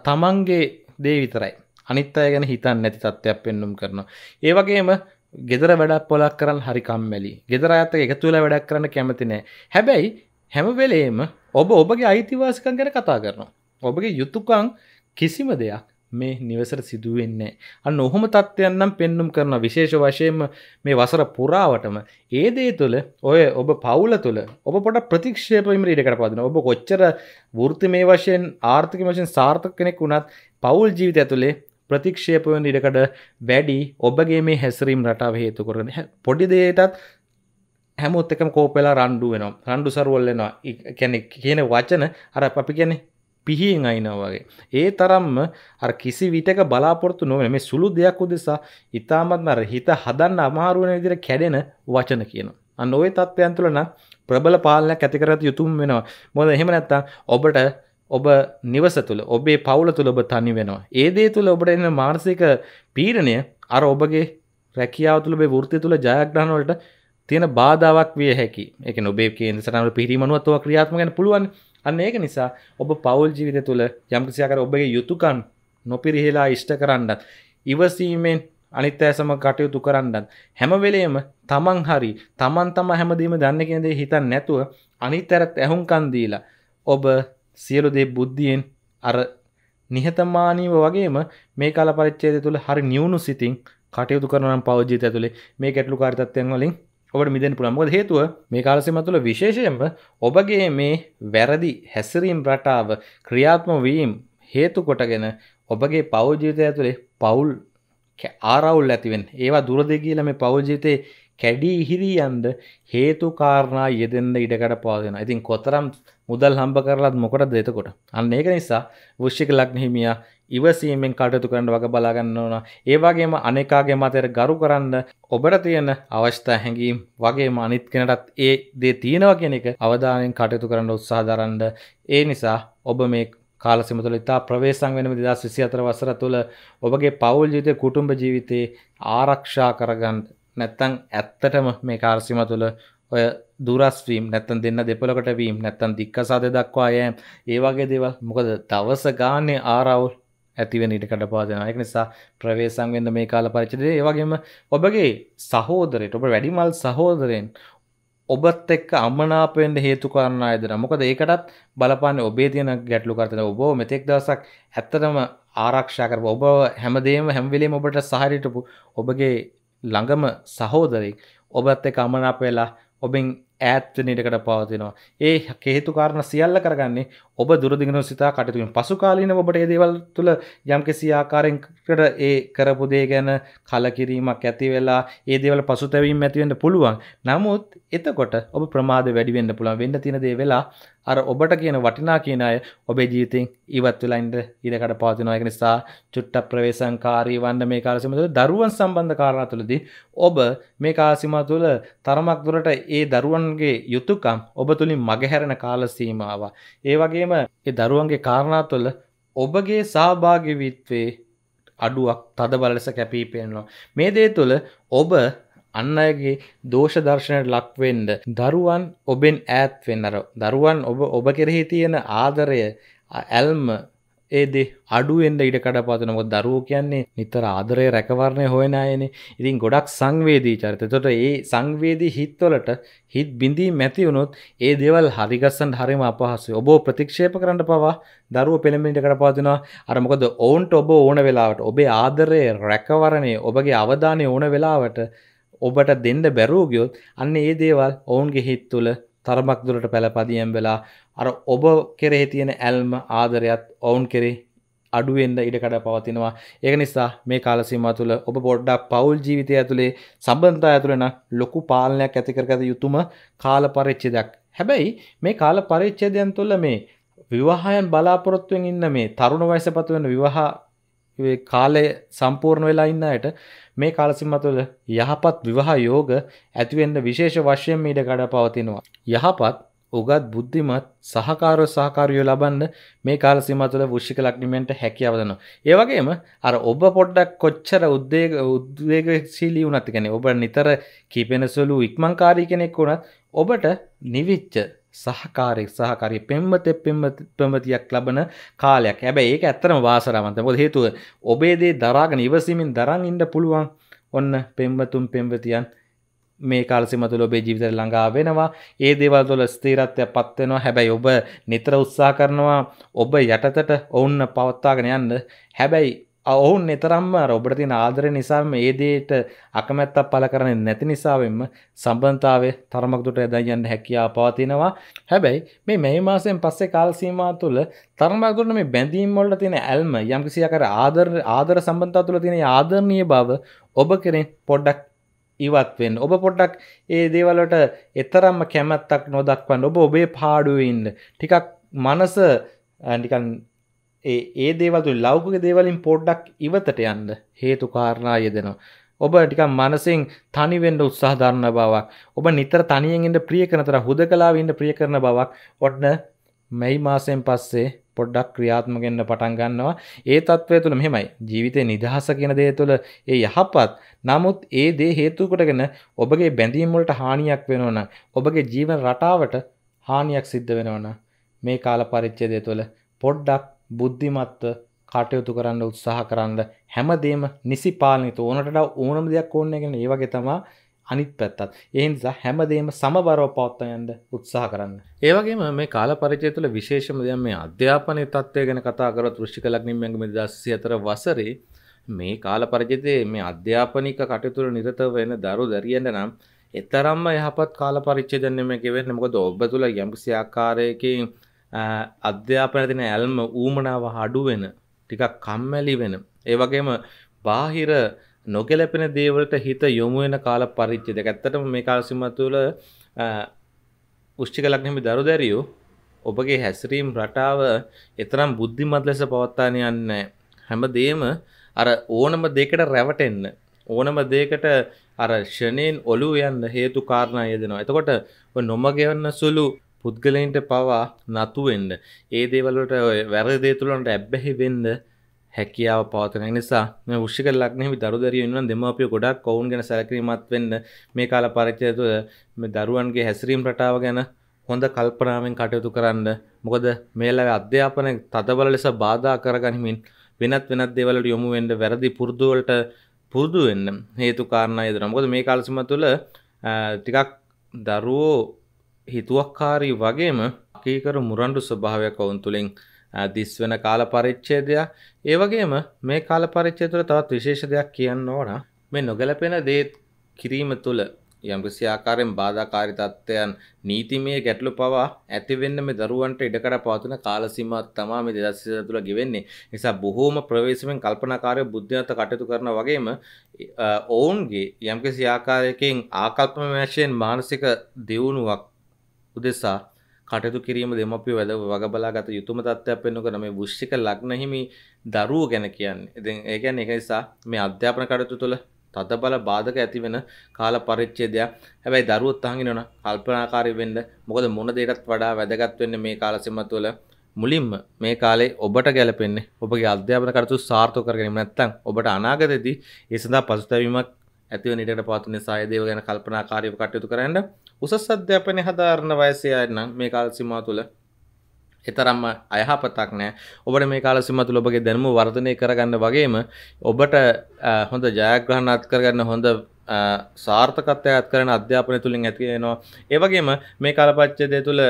තමන්ගේ දේ විතරයි අනිත් අය ගැන හිතන් නැති තත්ත්වයක් පෙන්නුම් කරනවා ඒ වගේම ගෙදර වැඩක් පොලක් කරන්න හරිකම්මැලි ගෙදර අත එක තුළ වැඩක් කරන්න කැමතිනෑ හැබැයි හැමවෙලේම ඔබ ඔබගේ අයිතිවාසිකන් ගැන කතා කරනවා ඔබගේ යුතුකං කිසිම දෙයක් මේ නිවසර සිදුවෙන්නේ අන්න ඔහොම තත්ත්වයන්නම් පෙන්නුම් කරන විශේෂ වශයෙන්ම මේ වසර පුරාවටම ඒදේ තුළ ඔය ඔබ පවුල තුළ ඔබ පොට ප්‍රතික්ෂේපීම ඉඩකට පදන ඔබ කොච්චර වෘති මේ වශයෙන් ආර්ථික වශයෙන් සාර්ථක කෙනෙක් වුණත් පවුල් ජීවිත ඇතුළේ ප්‍රතික්ෂේපයන් ඉඩකට වැඩි ඔබගේ මේ හැසිරීම් රටාව හේතු කරන පොඩි දේටත් හැමොත් එකම කෝපෙලා රණ්ඩු වෙනවා රණ්ඩු සරුවල් වෙනවා කැනෙ කියන වචන අර අපි කියන්නේ පිහියෙන් අයිනවා වගේ. ඒ තරම්ම අර කිසි විටක බලාපොරොත්තු නොවන මේ සුළු දෙයක් උදෙසා ඉතාමත්ම අර හිත හදන්න අමාරු වෙන විදිහට කැඩෙන වචන කියනවා. අන්න ওই தත්වයන් තුළ නම් ප්‍රබල පාලනයක් ඇති කරගත යුතුම වෙනවා. මොකද එහෙම නැත්නම් ඔබට ඔබ නිවස තුළ ඔබේ පවුල තුළ ඔබ තනි වෙනවා. ඒ දේ තුළ ඔබට එන මානසික පීඩනය අර ඔබගේ රැකියාව තුළ ඔබේ වෘත්තිය තුළ ජයග්‍රහණ වලට තියෙන බාධාවක් විය හැකි. ඒ කියන්නේ ඔබේ කේන්ද්‍ර සටහනවල පිරිමනුවත් ඔවා ක්‍රියාත්මක වෙන්න පුළුවන්. අන්න ඒක නිසා ඔබ පවල් ජීවිත තුළ යම්කිසියාකර ඔබගේ යුතුකන් නොපිරිහෙලා ඉෂ්ට කරන්නත් ඉවසීමෙන් අනිත් ඇසම කටයුතු කරන්නත් හැමවෙලේම තමන් හරි තමන් තම හැමදීම දන්න කියදේ හිතන් නැතුව අනිතරත් ඇහුම්කන් දීලා ඔබ සියලුදේ බුද්ධියෙන් අර නිහතමානීව වගේම මේ කල පරිච්චේද තුළ හරි නිියුණු සිතින් කටයුතු කරනම් පවජීත ඇතුළේ මේ ගැටලු කාරිතත්වයෙන් වලින් ඔබට මිදෙන් පුළම්මොද හේතුව මේ කාලසිම තුළ විශේෂයෙන්ම ඔබගේ මේ වැරදි හැසිරීම් රටාව ක්‍රියාත්ම වීම් හේතු කොටගෙන ඔබගේ පෞජීතය ඇතුළේ පවුල් ආරවුල් ඇතිවෙන් ඒවා දුරද කියල මේ පෞජීතය කැඩී හිරියන්ද හේතුකාරණා යෙදෙන්ද ඉඩකට පාදෙන ඉතින් කොතරම් මුදල් හම්බ කරලත් මොකට දෙතකොට අන්න ඒක නිසා වෘෂ්ික ලක්නහිමිය ඉවසීමෙන් කටයුතු කරන්න වග බලාගන්න ඕන ඒවාගේම අනෙකාගේ මතයට ගරු කරන්න ඔබට තියෙන අවශ්‍යතා හැඟීම් වගේ මනිත් කෙනටත් ඒ දේ තියෙනවා කෙනෙ එක අවධානයෙන් කටයුතු කරන්න උත්සාහදරන්න ඒ නිසා ඔබ මේ කාලසිම තුළ ඉතා ප්‍රවේශං වෙනම දෙදස් විසි අතර වසර තුළ ඔබගේ පවුල් ජීවිතය කුටුම්ඹ ජීවිතයේ ආරක්ෂා කරගන්න නැත්තං ඇත්තටම මේ කාර්සිම තුළ ඔය දුරස්වීම් නැත්තන් දෙන්න දෙපලකට වීම් නැත්තන් දික්කසාද දක්වා යෑම් ඒවාගේ දේවල් මොකද දවස ගානේ ආරවුල් ඇතිවෙන ඊට කඩපාදනවා ඒක නිසා ප්‍රවේසම්ගෙන්ද මේ කාල පරිච්ඡේදයේ ඒ වගේම ඔබගේ සහෝදරයට ඔබ වැඩිමල් සහෝදරෙන් ඔබත් එක්ක අමනාප වෙන්න හේතු කරන අයද නම් මොකද ඒකටත් බලපාන්නේ ඔබේ තියෙන ගැටලු කරතන ඔබ මෙතෙක් දවසක් ඇත්තටම ආරක්ෂා කරපු ඔබ හැමදේම හැම වෙලෙම ඔබට සහාරිටපු ඔබගේ ළඟම සහෝදරෙක් ඔබත් එක්ක අමනාප වෙලා ඔබෙන් ඈත්වන ඉඩකට පවතිනවා ඒ හේතුකාරණ සියල්ල කරගන්නේ ඔබ දුරදිගන සිතා කටතුමින් පසු කාලීන ඔබට ඒ දේවල් තුළ යම් කිසි ආකාරෙන්කට ඒ කරපු දේ ගැන කලකිරීමක් ඇති වෙලා ඒ දේවල් පසුතැවීම ඇතිවෙන්න පුළුවන් නමුත් එතකොට ඔබ ප්‍රමාද වැඩිවෙන්න පුළුවන් වෙන්න තියෙන දේ වෙලා අර ඔබට කියන වටිනා කියන අය ඔබේ ජීවිතෙන් ඉවත් වෙලා ඉඳ ඉඩකට පවතිනවා ඒක නිසා චුට්ටක් ප්‍රවේශංකාරී වන්න මේ කාල සීමාව තුළ දරුවන් සම්බන්ධ කාරණා තුළදී ඔබ මේ කාල සීමාව තුළ තරමක් දුරට ඒ දරුවන්ගේ යුතුයකම් ඔබ තුලින් මගහැරෙන කාල සීමාව. ඒ වගේම වගේම ඒ දරුවන්ගේ කාරණාතුවල ඔබගේ සහභාගිවිත්වේ අඩුවක් තදබල ලෙස කැපී පෙනෙනවා. මේ දේ තුළ ඔබ අන්න අයගේ දෝෂ දර්ශනයට ලක්වෙන්ඩ දරුවන් ඔබෙන් ඈත්වෙන්නර දරුවන් ඔබ ඔබ කෙරෙහි තියෙන ආදරය ඇල්ම ඒදේ අඩුවෙන්ද ඉඩ කඩපාත නොකොත් දරුවෝ කියන්නේ නිතර ආදරය රැකවරණය හොයන අයනේ ඉතින් ගොඩක් සංවේදී චරිත තොට ඒ සංවේදී හිත්වලට හිත් බිඳී මැති වුණොත් ඒ දෙවල් හරිගස්සන් හරිම අපහසු ඔබෝ ප්‍රතික්ෂේප කරන්න පවා දරුව පෙළමිට කරපාතිනවා අරමකොද ඔවුන්ට ඔබ ඕන වෙලාවට ඔබේ ආදරය රැකවරණය ඔබගේ අවධානය ඕන වෙලාවට ඔබට දෙන්න බැරූගයොත් අන්න ඒ දේවල් ඔවුන්ගේ හිත් තුළ තරමක් දුරට පැළපදියම් වෙලා අර ඔබ කෙරෙහි තියෙන ඇල්ම ආදරයත් ඔවුන් කෙරේ අඩුවෙන්ද ඉඩකඩ පවතිනවා ඒක නිසා මේ කාලසීම තුළ ඔබ පොඩ්ඩක් පවුල් ජීවිතය ඇතුළේ සම්බන්ධතා ඇතුළෙන ලොකු පාලනයක් ඇතිකරගත යුතුම කාල පරිච්චදයක් හැබැයි මේ කාල පරිච්චේදයන් තුළ මේ විවාහයන් බලාපොරොත්තුවෙන් ඉන්න මේ තරුණ වයසපතු වෙන විවාහ කාලය සම්පූර්ණ වෙලා ඉන්නයට මේ කාලසිම්මතුල යහපත් විවාහ යෝග ඇතිවෙන්න විශේෂ වශයෙන් මීඩ ගඩ පවතිනවා. යහපත් උගත් බුද්ධිමත් සහකාර සහකාරයෝ ලබන්න මේ කාල සීමාව තුළ වෘශ්චික ලග්නිමෙන්ට හැකියාව දෙනවා. ඒ වගේම අර ඔබ පොඩ්ඩක් කොච්චර උද්වේග උද්වේගශීලී වුණත් කියන්නේ ඔබ නිතර කීපෙන සුළු ඉක්මන්කාරී කෙනෙක් වුණත් ඔබට නිවිච්ච සහකාරය සහකාරය පෙම්මත පෙමතියක් ලබන කාලයක් හැබැයි ඒක ඇත්තරම වාසරාවන්ත මොකද හේතුව ඔබේ දේ දරාගෙන ඉවසීමෙන් දරන් ඉන්න පුළුවන් ඔන්න පෙම්වතුන් පෙම්වතියන් මේ කාලසිම තුළ ඔබේ ජීවිතය ළඟා වෙනවා ඒ දේවල් තුළ ස්ථීරත්වයක් පත් වෙනවා හැබැයි ඔබ නිතර උත්සාහ කරනවා ඔබ යටතට ඔවුන් පවත්වාගෙන යන්න හැබැයි ඔවුන් නිතරම්ම ඔබට තියෙන ආදරය නිසාම ඒ දේට අකමැත්තක් පළ කරන්නේ නැති නිසාවෙන්ම සම්බන්ධතාවය තරමක් දුරට යදයන් හැකියාව පවතිනවා. හැබැයි මේ මේ මාසයෙන් පස්සේ කාල සීමාව තුළ තරමක් දුරට මේ බැඳීම් වල තියෙන ඇල්ම යම්කිසි ආකාර ආදර ආදර සම්බන්ධතාව තුළ තියෙන ආදරණීය බව ඔබ කෙරෙන් පොඩ්ඩක් ඉවත්වෙන් ඔබ පොඩ්ඩක් ඒ දේවලට එතරම්ම කැමැත්තක් නොදක්වන්න ඔබ ඔබේ පාඩුවන්න ටිකක් මනස ඇඩිකන් ඒ දේවතු ලෞකක දේවලින් පොඩ්ඩක් ඉවතට යන්න හේතු කාරණා යෙදෙනවා. ඔබ ටික මනසින් තනිවෙන්ඩ උත්සාධරණ බවක් ඔබ නිතර තනියෙන්ට ප්‍රිය කරනතර හුද කලාවන්න ප්‍රිය කරන බවක් ඔන්න මෙයි මාසයෙන් පස්සේ පොඩ්ඩක් ක්‍රියාත්මකෙන්න්න පටන් ගන්නවා ඒ තත්ත්වය තුළ මෙහෙමයි ජීවිතය නිදහස කියන දේ තුළ ඒ යහපත් නමුත් ඒ දේ හේතුකොටගෙන ඔබගේ බැඳීම්වලට හානියක් වෙනවන ඔබගේ ජීවන රටාවට හානියක් සිද්ධ වෙනවන මේ කාල පරිච්චේදය තුළ පොඩ්ඩක් බුද්ධිමත්ව කටයුතු කරන්න උත්සාහ කරන්න හැමදේම නිසි පාලනිත ඕනට ඕනම දෙයක් ඕන්න එකෙන ඒවගේ තමා අනිත් පැත්තත් ඒ නිසා හැමදේම සමබරව පවත්තයන්ද උත්සාහ කරන්න. ඒවගේම මේ කාල පරිචය තුළ විශේෂම දෙයක් මේ අධ්‍යාපනය තත්ත්වය ගැන කතා කරොත් වෘෂ්ටික ලග්නින් බැංගු 2024 වසරේ මේ කාල පරිචිතයේ මේ අධ්‍යාපනික කටයුතු වල නිරත වෙන දරු දැරියන්න නම් එතරම්ම යහපත් කාල පරිච්ඡේදය මේ කියවෙන්නේ මොකද ඔබ තුල යම්කිසි ආකාරයකින් අධ්‍යාපන දෙන ඇල්ම ඌමනාව අඩු වෙන ටිකක් කම්මැලි වෙන ඒ වගේම බාහිර නොගැලපෙන දේවලට හිත යොමු වෙන කාල පරිච්ඡේදයක්. ඇත්තටම මේ කාල සීමාව තුළ වෘශ්චික ලග්නෙම දරුදැරියෝ ඔබගේ හැසිරීම් රටාව එතරම් බුද්ධිමත් ලෙස පවත්වාගෙන යන්නේ හැමදේම අර ඕනම දෙයකට රැවටෙන්න ඕනම දෙයකට අර ෂණයෙන් ඔලුව යන්න හේතු කාරණා යෙදෙනවා. එතකොට ඔය නොමගෙවන්න සුළු පුද්ගලයින්ට පවා නතු වෙන්න, ඒ දේවල් වලට වැරදි දේ තුලන්ට ඇබ්බැහි වෙන්න හැකියාව පවතන නිසා මේ වෘෂික ලග්නෙහි දරුදරිය ඉන්නවා දෙමාපියෝ ගොඩක් කවුන් ගැන සැලකිලිමත් වෙන්න මේ කාල පරිච්ඡේදය තුළ මේ දරුවන්ගේ හැසිරීම රටාව ගැන හොඳ කල්පනාවෙන් කටයුතු කරන්න මොකද මේලව අධ්‍යාපන තදබල ලෙස බාධා කරගනිමින් වෙනත් වෙනත් දේවල්වලට යොමු වෙන්න වැරදි පුරුදු වලට පුරුදු වෙන්න හේතු කාරණා යදෙනවා මොකද මේ කාල සීමා තුළ ටිකක් දරුවෝ හිතුවක්කාරී වගේම කීකරු මුරණ්ඩු ස්වභාවයක් වුන් තුලින් දිස් වෙන කාල පරිච්ඡේදයක් ඒ වගේම මේ කාල පරිච්ඡේදය තුළ තවත් විශේෂ දෙයක් කියන්න ඕන මේ නොගැලපෙන දේ කිරීම තුළ යම්කිසි ආකාරයෙන් බාධාකාරී තත්ත්වයන් නීතිමය ගැටලු පවා ඇතිවෙන්න මේ දරුවන්ට ඉඩකඩ පවතින කාලසීමාවක් තමයි මේ 2024 තුළ ගෙවෙන්නේ. නිසා බොහෝම ප්‍රවේශමෙන් කල්පනාකාරී බුද්ධිමත් කටයුතු කරන වගේම ඔවුන්ගේ යම්කිසි ආකාරයකින් ආකල්පමය වශයෙන් මානසික දියුණුවක් උදෙසා කටයුතු කිරීම දෙමපිය වැද වගබලා ගත යුතුම තත්ත්වයක් පෙන්වකර මේ වෘෂ්ික ලග්නහිමි දරුව ගැන කියන්නේ ඉතින් ඒ කියන්නේ ඒක නිසා මේ අධ්‍යාපන කටයුතු තුළ තද බල බාධක ඇති වෙන කාල පරිච්ඡේදයක් හැබැයි දරුවොත් අහගෙන යනවා කල්පනාකාරී වෙන්න මොකද මොන දෙයකටත් වඩා වැදගත් වෙන්නේ මේ කාල සීමා තුළ මුලින්ම මේ කාලේ ඔබට ගැලපෙන්නේ ඔබගේ අධ්‍යාපන කටයුතු සාර්ථක කරගැනීම නැත්නම් ඔබට අනාගතයේදී ඒ සඳහා පසුතැවීමක් ඇතිවන ඉඩකට පවතින නිසා ඒ දේව ගැන කල්පනාකාරීව කටයුතු කරන්න උසස් අධ්‍යාපනය හදාරණ වයසයන්නම් මේ කාල් සිමා තුළ එතරම්ම අයහපතක් නෑ ඔබට මේ කාල සිම තුළ ඔබගේ දැනුම වර්ධනය කරගන්න වගේම ඔබට හොඳ ජයග්‍රහණත් කරගන්න හොඳ සාර්ථකත්වයත් කරන අධ්‍යාපනය තුළින් ඇතිවෙනවා ඒවගේම මේ කාලපච්චදය තුළ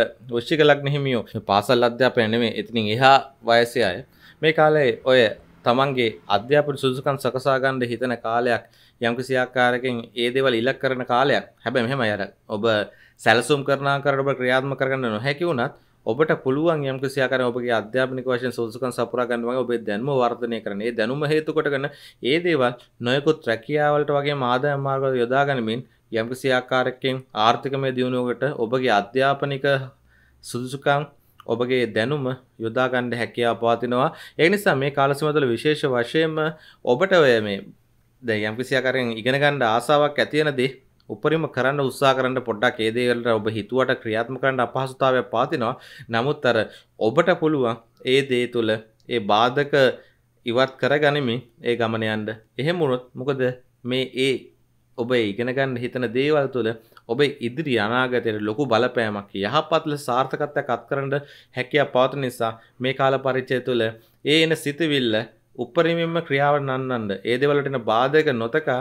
ෘෂ්ික ලක්න හිමියෝ පාසල් අධ්‍යාපනය නෙමේ එතිනින් එහා වයසය අය මේ කාලේ ඔය තමන්ගේ අධ්‍යාපන සුදුසුකම් සකසා ගන්න හිතන කාලයක් යම්කිසි ආකාරයකින් ඒ දේවල් ඉලක්ක කරන කාලයක්. හැබැයි මෙහෙම අර ඔබ සැලසුම් කරන ආකාරයට ඔබ ක්‍රියාත්මක කරගන්න නොහැකි වුණත් ඔබට පුළුවන් යම්කිසි ආකාරයකින් ඔබගේ අධ්‍යාපනික වශයෙන් සුදුසුකම් සපුරා ගන්න වගේ ඔබේ දැනුම වර්ධනය කරන. ඒ දැනුම හේතු කොටගෙන ඒ දේවල් නොයෙකුත් රැකියාවලට වගේම ආදායම් මාර්ගවල යොදා ගනිමින් යම්කිසි ආකාරයකින් ආර්ථිකමය දියුණුවකට ඔබගේ අධ්‍යාපනික සුදුසුකම් ඔබගේ දැනුම යොදාගණ්ඩ හැකියා පාතිනවා එනිසා මේ කාලසිමතුළ විශේෂ වශයෙන්ම ඔබට ඔය මේ ද යම්කිසියාකරෙන් ඉගෙන ගණ්ඩ ආසාාවක් ඇතියනදේ උපරිම කරන්න උත්සා කරන්න පොඩ්ඩක් ඒදේවලට ඔබ හිතුවට ක්‍රියාත්ම කරන්න අපහසුතාවයක් පාතිනවා නමුත් අර ඔබට පුළුවන් ඒ දේ තුළ ඒ බාධක ඉවත් කරගනිමින් ඒ ගමනයන්ට එහෙමුණොත් මොකද මේ ඒ ඔබ ඉගෙනගන්න හිතන දේවල් තුළ ඔබ ඉදිරි අනාගතයට ලොකු බලපෑමක් යහපත්ල සාර්ථකත්වයක් අත්කරන්න හැකියාව පවතින නිසා මේ කාල පරිච්ඡය තුළ ඒ එන සිතවිල්ල උපරිමයෙන්ම ක්‍රියාවට නන්නන්න ඒ දේවල්ට එන බාධක නොතකා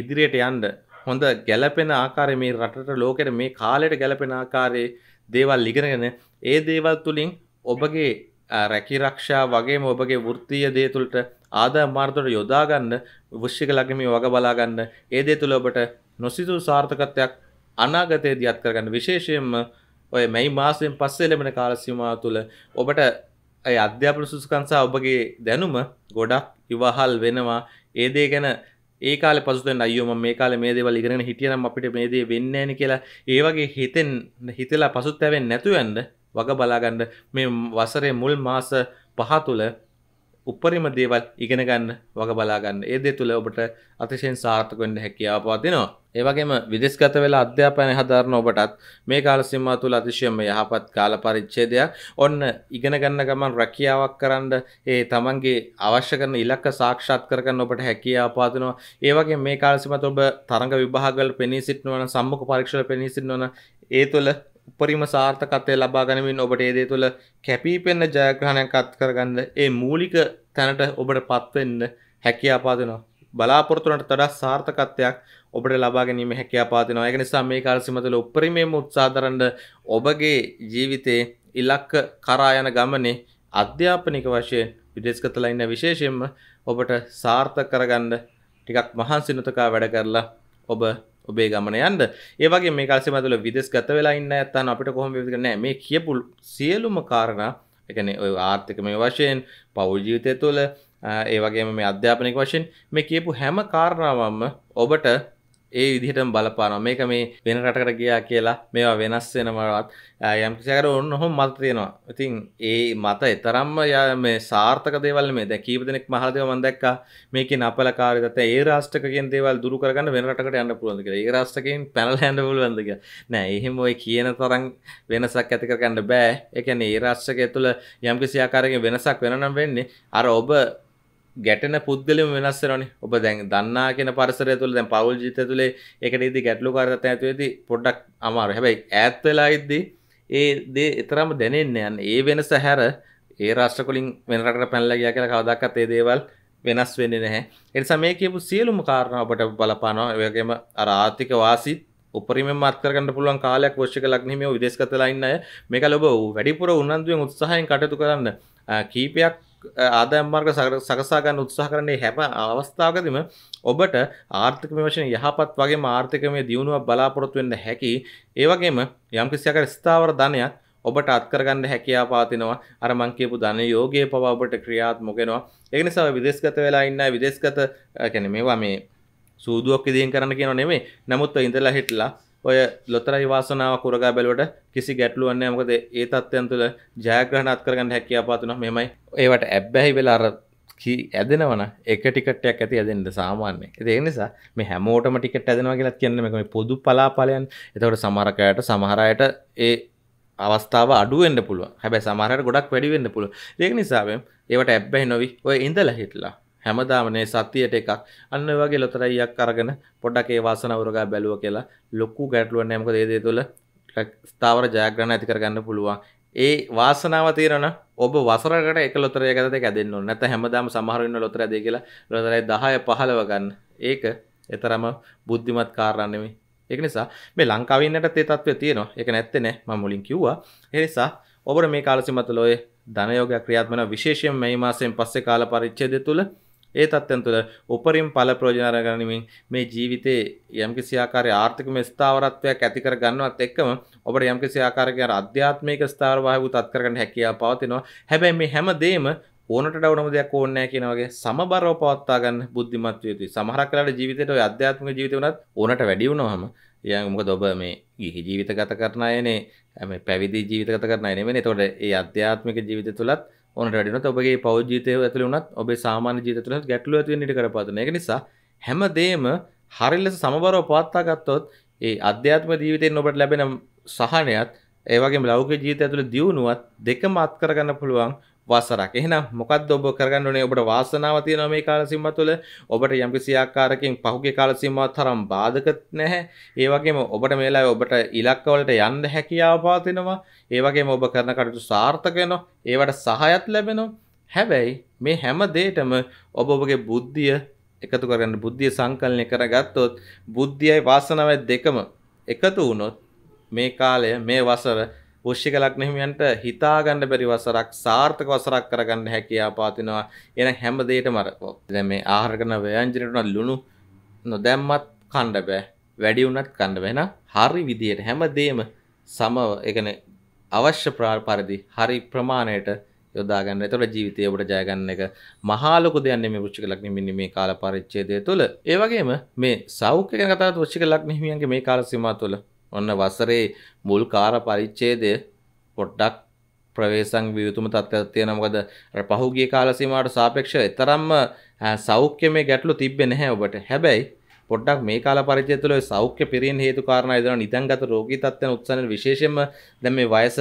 ඉදිරියට යන්න හොඳ ගැළපෙන ආකාරයේ මේ රටට ලෝකෙට මේ කාලයට ගැළපෙන ආකාරයේ දේවල් ඉගෙනගෙන ඒ දේවල් තුලින් ඔබගේ රැකිරක්ෂා වගේම ඔබගේ වෘත්තීය දේ තුළට ආදාය මාර්ගවලට යොදා ගන්න වෘශ්චික ලග්නමේ වග බලා ගන්න ඒ දේ තුල ඔබට නොසිතූ සාර්ථකත්වයක් අනාගතයේ දියත් කරගන්න විශේෂයෙන්ම ඔය මැයි මාසයෙන් පස්සේ ලැබෙන කාලසීමාව තුළ ඔබට ඒ අධ්‍යාපන සුසුකන් සහ ඔබගේ දැනුම ගොඩක් ඉවහල් වෙනවා ඒ දේ ගැන ඒ කාලේ පසුතෙන් අයියෝ මම මේ කාලේ මේ දේවල් ඉගෙනගෙන හිටියනම් අපිට මේ දේ වෙන්නේ නැහැ කියලා ඒ වගේ හිතෙන් හිතලා පසුතැවෙන්නේ නැතුව යන්න වග බලාගන්න මේ වසරේ මුල් මාස පහ තුළ උපරිම දේවල් ඉගෙන ගන්න වග බලාගන්න ඒදේ තුළ ඔබට අතිශයෙන් සාර්ථකවෙන්න හැකියාපාතිනවා. ඒවගේම විදෙස්ගත වෙලා අධ්‍යාපන හදාරන ඔබටත් මේ කාලසිම්ම තුළ අතිශයම යහපත් කාල පරිච්චේදයක් ඔන්න ඉගෙන ගන්න ගමන් රැකියාවක් කරන්න ඒ තමන්ගේ අවශ්‍ය කරන ඉලක්ක සාක්ෂාත් කරගන්න ඔබට හැකියාපාතිනවා ඒවගේ මේ කාලසිමත ඔබ තරඟ විභාගල් පෙනී සිටනවන සම්මක පරීක්ෂල පෙනී සිටනවන ඒ තුළ උපරිම සාර්ථකත්වය ලබා ගනිමින් ඔබට ඒ දේ තුළ කැපිපෙන්න ජයග්‍රහණයක් අත් කරගන්න ඒ මූලික තැනට ඔබට පත්වෙන්න හැකියාව පාදිනවා. බලාපොරොත්තුනට වඩා සාර්ථකත්වයක් ඔබට ලබා ගැනීම හැකියාව පාදිනවා. ඒක නිසා මේ කාල සීමා තුළ උපරිමයෙන්ම උත්සාහ දරන ඔබගේ ජීවිතයේ ඉලක්ක කරා යන ගමනේ අධ්‍යාපනික වශයෙන් විදේශගතලා ඉන්න විශේෂයෙන්ම ඔබට සාර්ථක කරගන්න ටිකක් මහන්සි නොතකා වැඩ කරලා ඔබ ඔබේ ගමන යන්න ඒවගේ මේ කල්සි මතුල විදෙස් ගත වෙලා ඉන්න ඇත්තන් අපිට කොහොම විදිහට නෑ මේ කියපු සියලුම කාරණා ඒ කියන්නේ ඔය ආර්ථිකමය වශයෙන් පෞල් ජීවිතය තුළ ඒ වගේම මේ අධ්‍යාපනික වශයෙන් මේ කියපු හැම කාරණාවක්ම ඔබට ඒ විදිහටම බලපානවා මේක මේ වෙන රටකට ගියා කියලා මේවා වෙනස් වෙනවාවත් යම්කිසිකට ඔන්න ඔහොම මත තියෙනවා ඉතින් ඒ මත තරම්ම මේ සාර්ථක දේවල් මේ දැන් කීප දෙනෙක් මහලා දේවල් මම දැක්කා මේකේ නපලකාරී තත්ත්වය ඒ රාෂ්ට්‍රකයන් දේවල් දුරු කරගන්න වෙන රටකට යන්න පුළුවන්ද කියලා ඒ රාෂ්ට්‍රකයන් පැනලා යන්න පුළුවන්ද කියලා නෑ එහෙම ඔය කියන තරම් වෙනසක් ඇති කරගන්න බෑ ඒ කියන්නේ ඒ රාෂ්ට්‍රකය තුළ යම්කිසි ආකාරයකින් වෙනසක් වෙනනම් වෙන්නේ අර ඔබ ගැටන පුද්ගලම වෙනස්සරනේ ඔබ දැන් දන්නා කියෙන පරසරය තුළ දැන් පවල් ජිත තුළේ එකට ඉදි ගැටලු කරත ඇතුවේදී පොඩ්ඩක් අමාර හැබැයි ඇත්වෙලා ඉද්දී ඒ දේ එතරම දැනෙන්න යන් ඒ වෙන සැහැර ඒ රාෂ්ටකොලින් වෙනරට පැල්ලගයා කියලා කවදක්කත් ඒ දේවල් වෙනස් වෙන්න නැහැ එනිසා මේ කියපු සියලුම කාරණාවට බලපානවා වගේම අර ආර්ථික වාසිත් උපරිම මත්කරගන්න පුළුවන් කාලයක් වශ්‍යක ලක්නීමේ විදේශකතලා ඉන්න මේක ලොබ වැඩිපුර උනන්දුවෙන් උත්සාහයෙන් කටයුතු කරන්න කීපයක් ආදම්මාර්ග සකසාගන්න උත්සාහ කරන්නේ හැම අවස්ථාවකදම ඔබට ආර්ථික වශයෙන් යහපත් වගේ ආර්ථිකමය දියුණුවක් බලාපොරොත් වෙන්න හැකි ඒවගේම යම්කිසියක ස්ථාවර ධනයක් ඔබට අත්කරගන්න හැකයා පාතිනවා අරමංකේපු ධන යෝගයේ පවා ඔබට ක්‍රියාත් මොගෙනවා එනිසා විදේශගත වෙලා ඉන්න විදේශගත කැන මේවා මේ සූදුවක් ඉදින් කරන්න කියන නෙමේ නමුත්ව ඉඳලා හිටලා ඔය ලොතරයි වාසනාව කුරගා බැලුවට කිසි ගැටලුවක් නැහැ මොකද ඒ තත්ත්වයන් තුළ ජයග්‍රහණ අත්කරගන්න හැකියාව පාතුණා මෙමය ඒවට ඇබ්බැහි වෙලා අර ඇදෙනවන එක ටිකටයක් ඇති ඇදෙන්ට සාමාන්‍ය ඒ නිසා මේ හැමෝටම ටිකට ඇදෙනවා කියලා කියන්නේ මේ පොදු පලාපලයන් එතකොට සමහරකයට සමහරයට ඒ අවස්ථාව අඩුවෙන්න්න පුළුව හැබැ සමහරයට ගොඩක් වැඩිවෙන්න පුළුව ඒක නිසාවෙන් ඒවට ඇබ්බැහි නොවි ඔය ඉඳලා හිටලා හැමදාමනේ සතියට එකක් අන්න වගේ ලොතරයියක් අරගෙන පොඩ්ඩක් ඒ වාසන උරගා බැලුව කියලා ලොකු ගැටලුවක් නෑ මොකද ඒ දේ තුළ ස්ථාවර ජයග්‍රහණ ඇති කරගන්න පුළුවන් ඒ වාසනාව තීරණ ඔබ වසරකට එක ලොතරය ගත ඇදන්න නැත හැමදාම සමහරන්න ලොතර දේ කියලා ලොතරයි දහය පහලව ගන්න ඒක එතරම බුද්ධිමත් කාරණනෙමි එක නිසා මේ ලංකාවන්නට තේතත්ව තියෙනවා එක නැත්තනෑ ම මුලින් කිව්වා එනිසා ඔබට මේ කාලසිමතුලොය ධනයෝග ක්‍රියාත්මන විශේෂයෙන් මේ මාසයෙන් පස්සේ කාල පරිච්චේද තුළ ඒ තත්ත්වයන් තුළ උපරිම ඵල ප්‍රයෝජන අරගනිමින් මේ ජීවිතයේ යම්කිසි ආකාරයේ ආර්ථික ස්ථාවරත්වයක් ඇති කර ගන්නවත් එක්කම ඔබට යම්කිසි ආකාරයක අර අධ්‍යාත්මික ස්ථාවර වායුවත් අත් කරගන්න හැකියාව පවතිනවා. හැබැයි මේ හැම දෙයක්ම ඕනට ඩවනම දෙයක් ඕන්නෑ කියනවගේ සමබරව පවත්වා ගන්න බුද්ධිමත් විය යුතුයි. සමහරක් වෙලාවට ජීවිතේට ඔය අධ්‍යාත්මික ජීවිතේ උනත් ඕනට වැඩි වුණාම ඊයන් මොකද ඔබ මේ ගිහි ජීවිත ගත කරන අයනේ මේ පැවිදි ජීවිත ගත කරන අය නෙවෙයි. ඒතකොට ඒ අධ්‍යාත්මික ජීවිතය තුලත් ඕන ඩිනොත් ඔබගේ පෞද්ජීතය ඇතුළ වනත් ඔබේ සාමාන ජීතතුළ ගැටලු ඇති නිට කරපාතන එක නිසා හැමදේම හරිල්ලෙස සමබරව පාත්තා ගත්තොත් ඒ අධ්‍යාත්ම ජීවිතයෙන් ඔබට ලැබෙන සහනයත් ඒවගේ ලෞක ජීත ඇතුළ දියුණුවත් දෙක මත් කරගන්න පුළුවන් වසරක් එහෙනම් මොකක්ද ඔබ කරගන්න ඕනේ ඔබට වාසනාව තියෙනවා මේ කාල සීමාව තුළ ඔබට යම්කිසි ආකාරකින් පහුගිය කාල සීමාව තරම් බාධක නැහැ ඒ වගේම ඔබට මේ වෙලාවේ ඔබට ඉලක්කවලට යන්න හැකියාව පවතිනවා ඒ වගේම ඔබ කරන කටයුතු සාර්ථක වෙනවා ඒවට සහායත් ලැබෙනවා හැබැයි මේ හැම දෙයකම ඔබ ඔබගේ බුද්ධිය එකතු කරගන්න බුද්ධිය සංකල්නය කරගත්තොත් බුද්ධියයි වාසනාවයි දෙකම එකතු වුණොත් මේ කාලය මේ වසර වෘෂ්‍යක ලග්නහිමියන්ට හිතා ගන්න බැරි වසරක් සාර්ථක වසරක් කරගන්න හැකියාව පවතිනවා. එන හැම දෙයකම අර දැන් මේ ආහාර කරන ව්‍යංජනයට ලුණු නොදැම්මත් කන්න බෑ. වැඩි වුණත් කන්න බෑ. එහෙනම් හරි විදියට හැමදේම සමව ඒ කියන්නේ අවශ්‍ය පරිදි හරි ප්‍රමාණයට යොදා ගන්න. එතකොට ජීවිතය ඔබට ජය ගන්න එක මහා ලොකු දෙයක් නෙමෙයි වෘශ්චික ලග්න හිමියන්ගේ මේ කාල පරිච්ඡේදය තුළ. ඒ වගේම මේ සෞඛ්‍ය ගැන කතා කරද්දී වෘශ්චික ලග්න හිමියන්ගේ මේ කාල සීමාව තුළ ඔන්න වසරේ මුල් කාර පරිච්ඡේදය පොඩ්ඩක් ප්‍රවේශම් වියතුම තත්ත්වයක් තියෙනවා මොකද අර පහුගිය කාල සීමාවට සාපේක්ෂව තරම්ම සෞඛ්‍යමය ගැටලු තිබ්බේ නැහැ ඔබට. හැබැයි පොඩ්ඩක් මේ කාල පරිච්ඡේදය තුළ සෞඛ්‍ය පිරින් හේතු කාරණා ඉදලා නිදන්ගත රෝගී තත්ත්වයන් උත්සන්න විශේෂයෙන්ම දැන් මේ වයස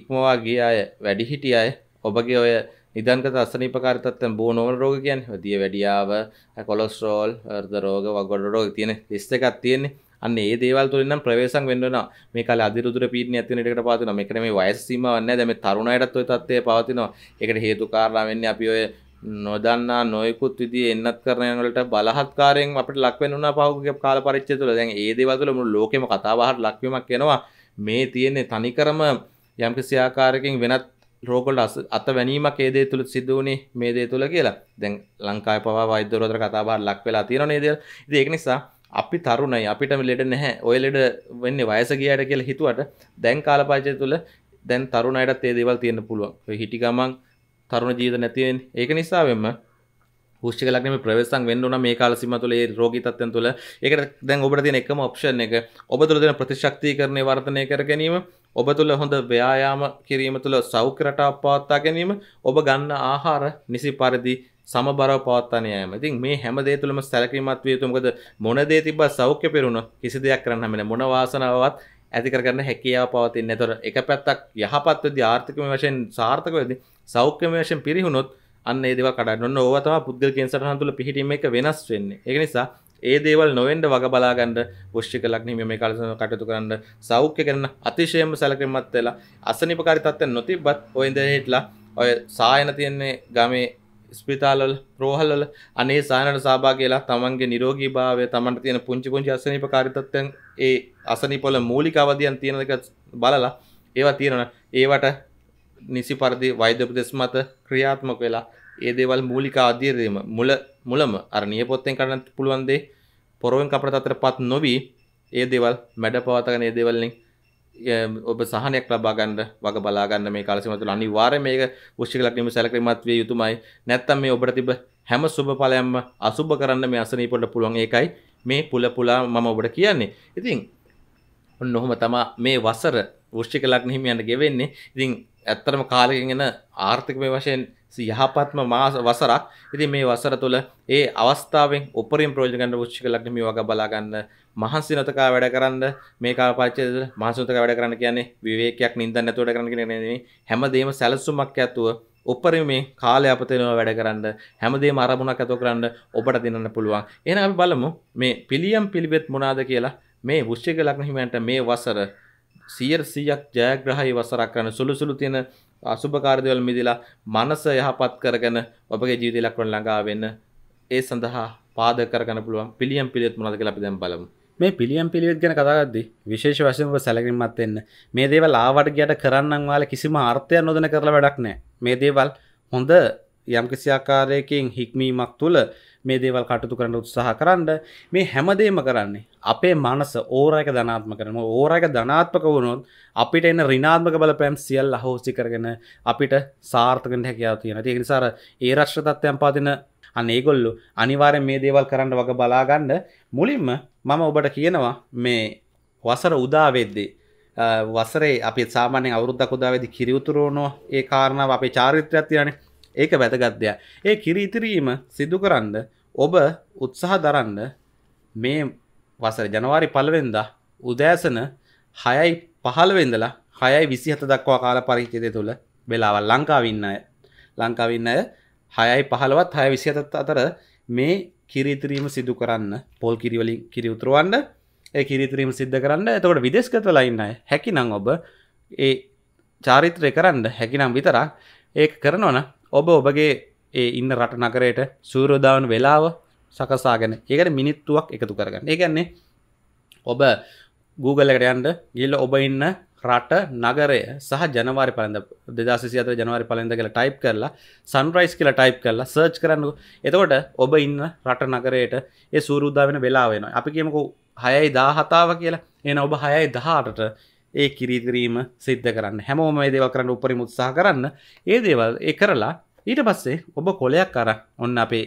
ඉක්මවා ගිය අය වැඩි හිටි අය ඔබගේ ඔය නිදන්ගත අස්සනීපකාරතත්වයන් බෝ නෝමල් රෝග කියන්නේ දිය වැඩියාව කොලෙස්ටරෝල් හෘද රෝග වගොඩ රෝග තියෙන ලිස්ට් එකක් තියෙන්නේ අන්න ඒ දේවල් තුළින් නම් ප්‍රවේශම් වෙන්න වෙනවා මේ කාලේ අධිරුදුර පීඩන ඇති වෙන එකකට පවතිනවා මේකට මේ වයස සීමාවක් නැහැ දැන් මේ තරුණයටත් ওই தත්ත්වය පවතිනවා ඒකට හේතු කාරණා වෙන්නේ අපි ඔය නොදන්නා නොයෙකුත් විදිහේ එන්නත් කරන යනවලට බලහත්කාරයෙන් අපිට ලක් වෙන්න උනා පහුගිය කාල පරිච්ඡේදය තුළ දැන් ඒ දේවල් තුළ මුළු ලෝකෙම කතාබහට ලක් වීමක් වෙනවා මේ තියෙන්නේ තනිකරම යම්කිසි ආකාරයකින් වෙනත් රෝගවලට අත වැනීමක් ඒ දේ තුළ සිදු වුණේ මේ දේ තුළ කියලා. දැන් ලංකාවේ පවා වෛද්‍යවරු අතර කතාබහට ලක් වෙලා තියෙනවා නේද? ඉතින් ඒක නිසා අපි තරුණයි අපිට ලෙඩ නැහැ ඔය ලෙඩ වෙන්න වයස ගියට කියලා හිතුවට දැන් කාලපාචය තුළ දැන් තරුණයටත් ඒ දේවල් තියෙන පුළුවන් හිටි ගමන් තරුණ ජීවිත නැතිවෙන් ඒක නිසාවෙන්ම ෂික ලක්නම ප්‍රවේසන් වෙන්නුන මේ කාලසිම තුළ ඒ රෝගී තත්යන් තුළ ඒකට දැන් ඔබට තියෙන එකම ඔප්ෂන් එක ඔබ තුළ දෙන ප්‍රතිශක්ති කරණය වර්ධනය කර ගැනීම ඔබ තුළ හොඳ ව්‍යයාම කිරීම තුළ සෞඛ්‍ය රටාවක් පවත්වා ගැනීම ඔබ ගන්න ආහාර නිසි පරිදි සමබරව පවත්වන යාම. ඉතින් මේ හැම දේ තුළම සැලකිලිමත් විය යුතුයි. මොකද මොන දේ තිබ්බත් සෞඛ්‍ය පෙරුණොත් කිසි දෙයක් කරන්න හැමෙන මොන වාසනාවවත් ඇති කරගන්න හැකියාව පවතින්නේ නැහැ. ඒතොර එක පැත්තක් යහපත් වෙදී ආර්ථිකමය වශයෙන් සාර්ථක වෙදී සෞඛ්‍යමය වශයෙන් පිරිහුණොත් අන්න ඒදව කඩන්න ඕව තම පුද්ගල කෙන්සටහන් තුළ පිහිටීම එක වෙනස් වෙන්නේ ඒ නිසා ඒ දේවල් නොවෙන්ඩ වග බලාගන්න පුෂ්ික ලක්නීම මේ කලසන කටතු කරන්න සෞඛ්‍ය කරන අතිශයම සැලකමත් වෙලා අසනිපකාරි තත්ව නොති බත් ඔයින්ද හිටලා ඔය සායන තියන්නේ ගමේ ස්පිතාලල් රෝහල්ල අනේ සානට සාභා කියලා තමන්ගේ නිරෝගී භාවය තමන්ට තියෙන පුංචි පුංචි අසනීප කාරිතත්වයන් ඒ අසනීපවල මූලික අවධියන් තියෙන එක බලලා ඒවා තියෙනවා ඒවට නිසි පරිදි වෛද්‍ය උපදෙස් මත ක්‍රියාත්මක වෙලා ඒ දේවල් මූලික අධීරීම මුල මුලම අර නියපොත්තෙන් කරන්න පුළුවන් දේ පොරවෙන් කපට තතරපත් නොවි ඒ දේවල් මැඩ පවතගෙන ඒ දේවල් වලින් ඔබ සහනයක් ලබා ගන්න වග බලා ගන්න මේ කාලසීම තුළ අනිවාර්යයෙන් මේක වෘශ්චික ලග්නෙම සැලකීමත් විය යුතුමයි නැත්නම් මේ ඔබට තිබ හැම සුබ ඵලයක්ම අසුබ කරන්න මේ අසනීපට පුළුවන් ඒකයි මේ පුල පුලා මම ඔබට කියන්නේ ඉතින් ඔන්න ඔහොම තමා මේ වසර වෘෂ්ටික ලග්න හිමියන්ට ගෙවෙන්නේ. ඉතින් ඇත්තටම කාලෙකින් එන ආර්ථිකමය වශයෙන් යහපත්ම මාස වසරක්. ඉතින් මේ වසර තුළ ඒ අවස්ථාවෙන් උපරිම ප්‍රයෝජන ගන්න වෘෂ්ටික ලග්න හිමිය වගේ බලා ගන්න මහන්සි නොතකා වැඩ කරන්න මේ කාපච්චද මහසුතක වැඩ කරන්න කියන්නේ විවේකයක් නින්ද නැතුවට කරන කියන්නේ හැමදේම සැලසුමක් ඇතුව උපරිම මේ කාලය අපතේනවා වැඩ කරන්න හැමදේම අරමුණක් ඇතුව කරන්න ඔබට දෙන්න පුළුවන් එහෙනම් අපි බලමු මේ පිළියම් පිළිවෙත් මොනවාද කියලා මේ වෘශ්චික ලග්න හිමියන්ට මේ වසර 100%ක් ජයග්‍රහයි වසරක් කරන සුළු සුළු තියෙන අසුභකාරදවල මිදලා මනස යහපත් කරගෙන ඔබගේ ජීවිතය ලක්වන ළඟා වෙන්න ඒ සඳහා පාදක කරගන්න පුළුවන් පිළියම් පිළිවෙත් මොනවද කියලා අපි දැන් බලමු මේ පිළියම් පිළිවෙත් ගැන කතාගද්දි විශේෂ වශයෙන් ඔබ සැලකිලිමත් වෙන්න මේ දේවල් ආවට ගියට කරන්නම් ඔයාලා කිසිම අර්ථයක් නොදෙන කරලා වැඩක් නැහැ මේ දේවල් හොඳ යම්කිසි ආකාරයකින් හික්මීමක් තුළ මේ දේවල් කටයුතු කරන්න උත්සාහ කරන්න මේ හැමදේම කරන්නේ අපේ මනස ඕරයක ධනාත්ම කරන ඕරයක ධනාත්මක වුණොත් අපිට එන්න රිනාත්මක බලපෑම් සියල් අහෝසි කරගෙන අපිට සාර්ථකෙන් හැකියාව තියෙන. ඒක නිසා ඒ රාෂ්ට්‍ර තත්ත්වයන් පාදින අන්න ඒගොල්ලු අනිවාරෙන් මේ දේවල් කරන්න වග බලාගන්න මුලින්ම මම ඔබට කියනවා මේ වසර උදාවෙද්දී වසරේ අපි සාමාන්‍ය අවුරුද්දක් උදාවෙදි කිරියුතුරෝනෝ ඒ කාරණාව අපේ චාරිත්‍රයක් තියෙනනේ ඒක වැදගත් දෙයක්. ඒ කිරි ඉතිරීම සිදු කරන්න ඔබ උත්සාහ දරන්න මේ වසර ජනවාරි පළවෙනිදා උදෑසන 6යි 15 ඉඳලා 6යි 27 දක්වා කාල පරිච්ඡේදය තුල වෙලාවල් ලංකාවේ ඉන්න අය ලංකාවේ ඉන්න අය හයයි පහළවත් හය විසි අතත් අතර මේ කිරිතිරීම සිදු කරන්න පොල් කිරිවලින් කිරි උතුරුවන්ඩ ඒ කිරිතිරීම සිද්ධ කරන්න එතකොට විදේශගත ලයින්න හැකි නං ඔබ ඒ චාරිත්‍රය කරන්න හැකිනම් විතරක් ඒ කරනවන ඔබ ඔබගේ ඒ ඉන්න රට නගරයට සූරෝදාවන් වෙලාව සකසාගෙන ඒකට මිනිත්තුවක් එකතු කරගන්න ඒගන්නේ ඔබ Googleලකට යන්ට ගිල්ල ඔබ ඉන්න රට නගරය සහ ජනවාරි පලඳ දෙදසිසිත ජනවාරි පලඳ කියලා ටයිප් කරලා සන්රයිස් කියලා ටයිප් කරලා සර්ච් කරන්න එතකොට ඔබ ඉන්න රට නගරයට ඒ සූරුද්දා වෙන වෙලාවෙන අපි කියමකු හයයි දාහතාව කියලා එන ඔබ හයයි දහටට ඒ කිරිකිරීම සිද්ධ කරන්න හැමෝම දේව කරන්න උපරි මුත්සා කරන්න ඒ දේවල් ඒ කරලා ඊට පස්සේ ඔබ කොලයක් අර ඔන්න අපේ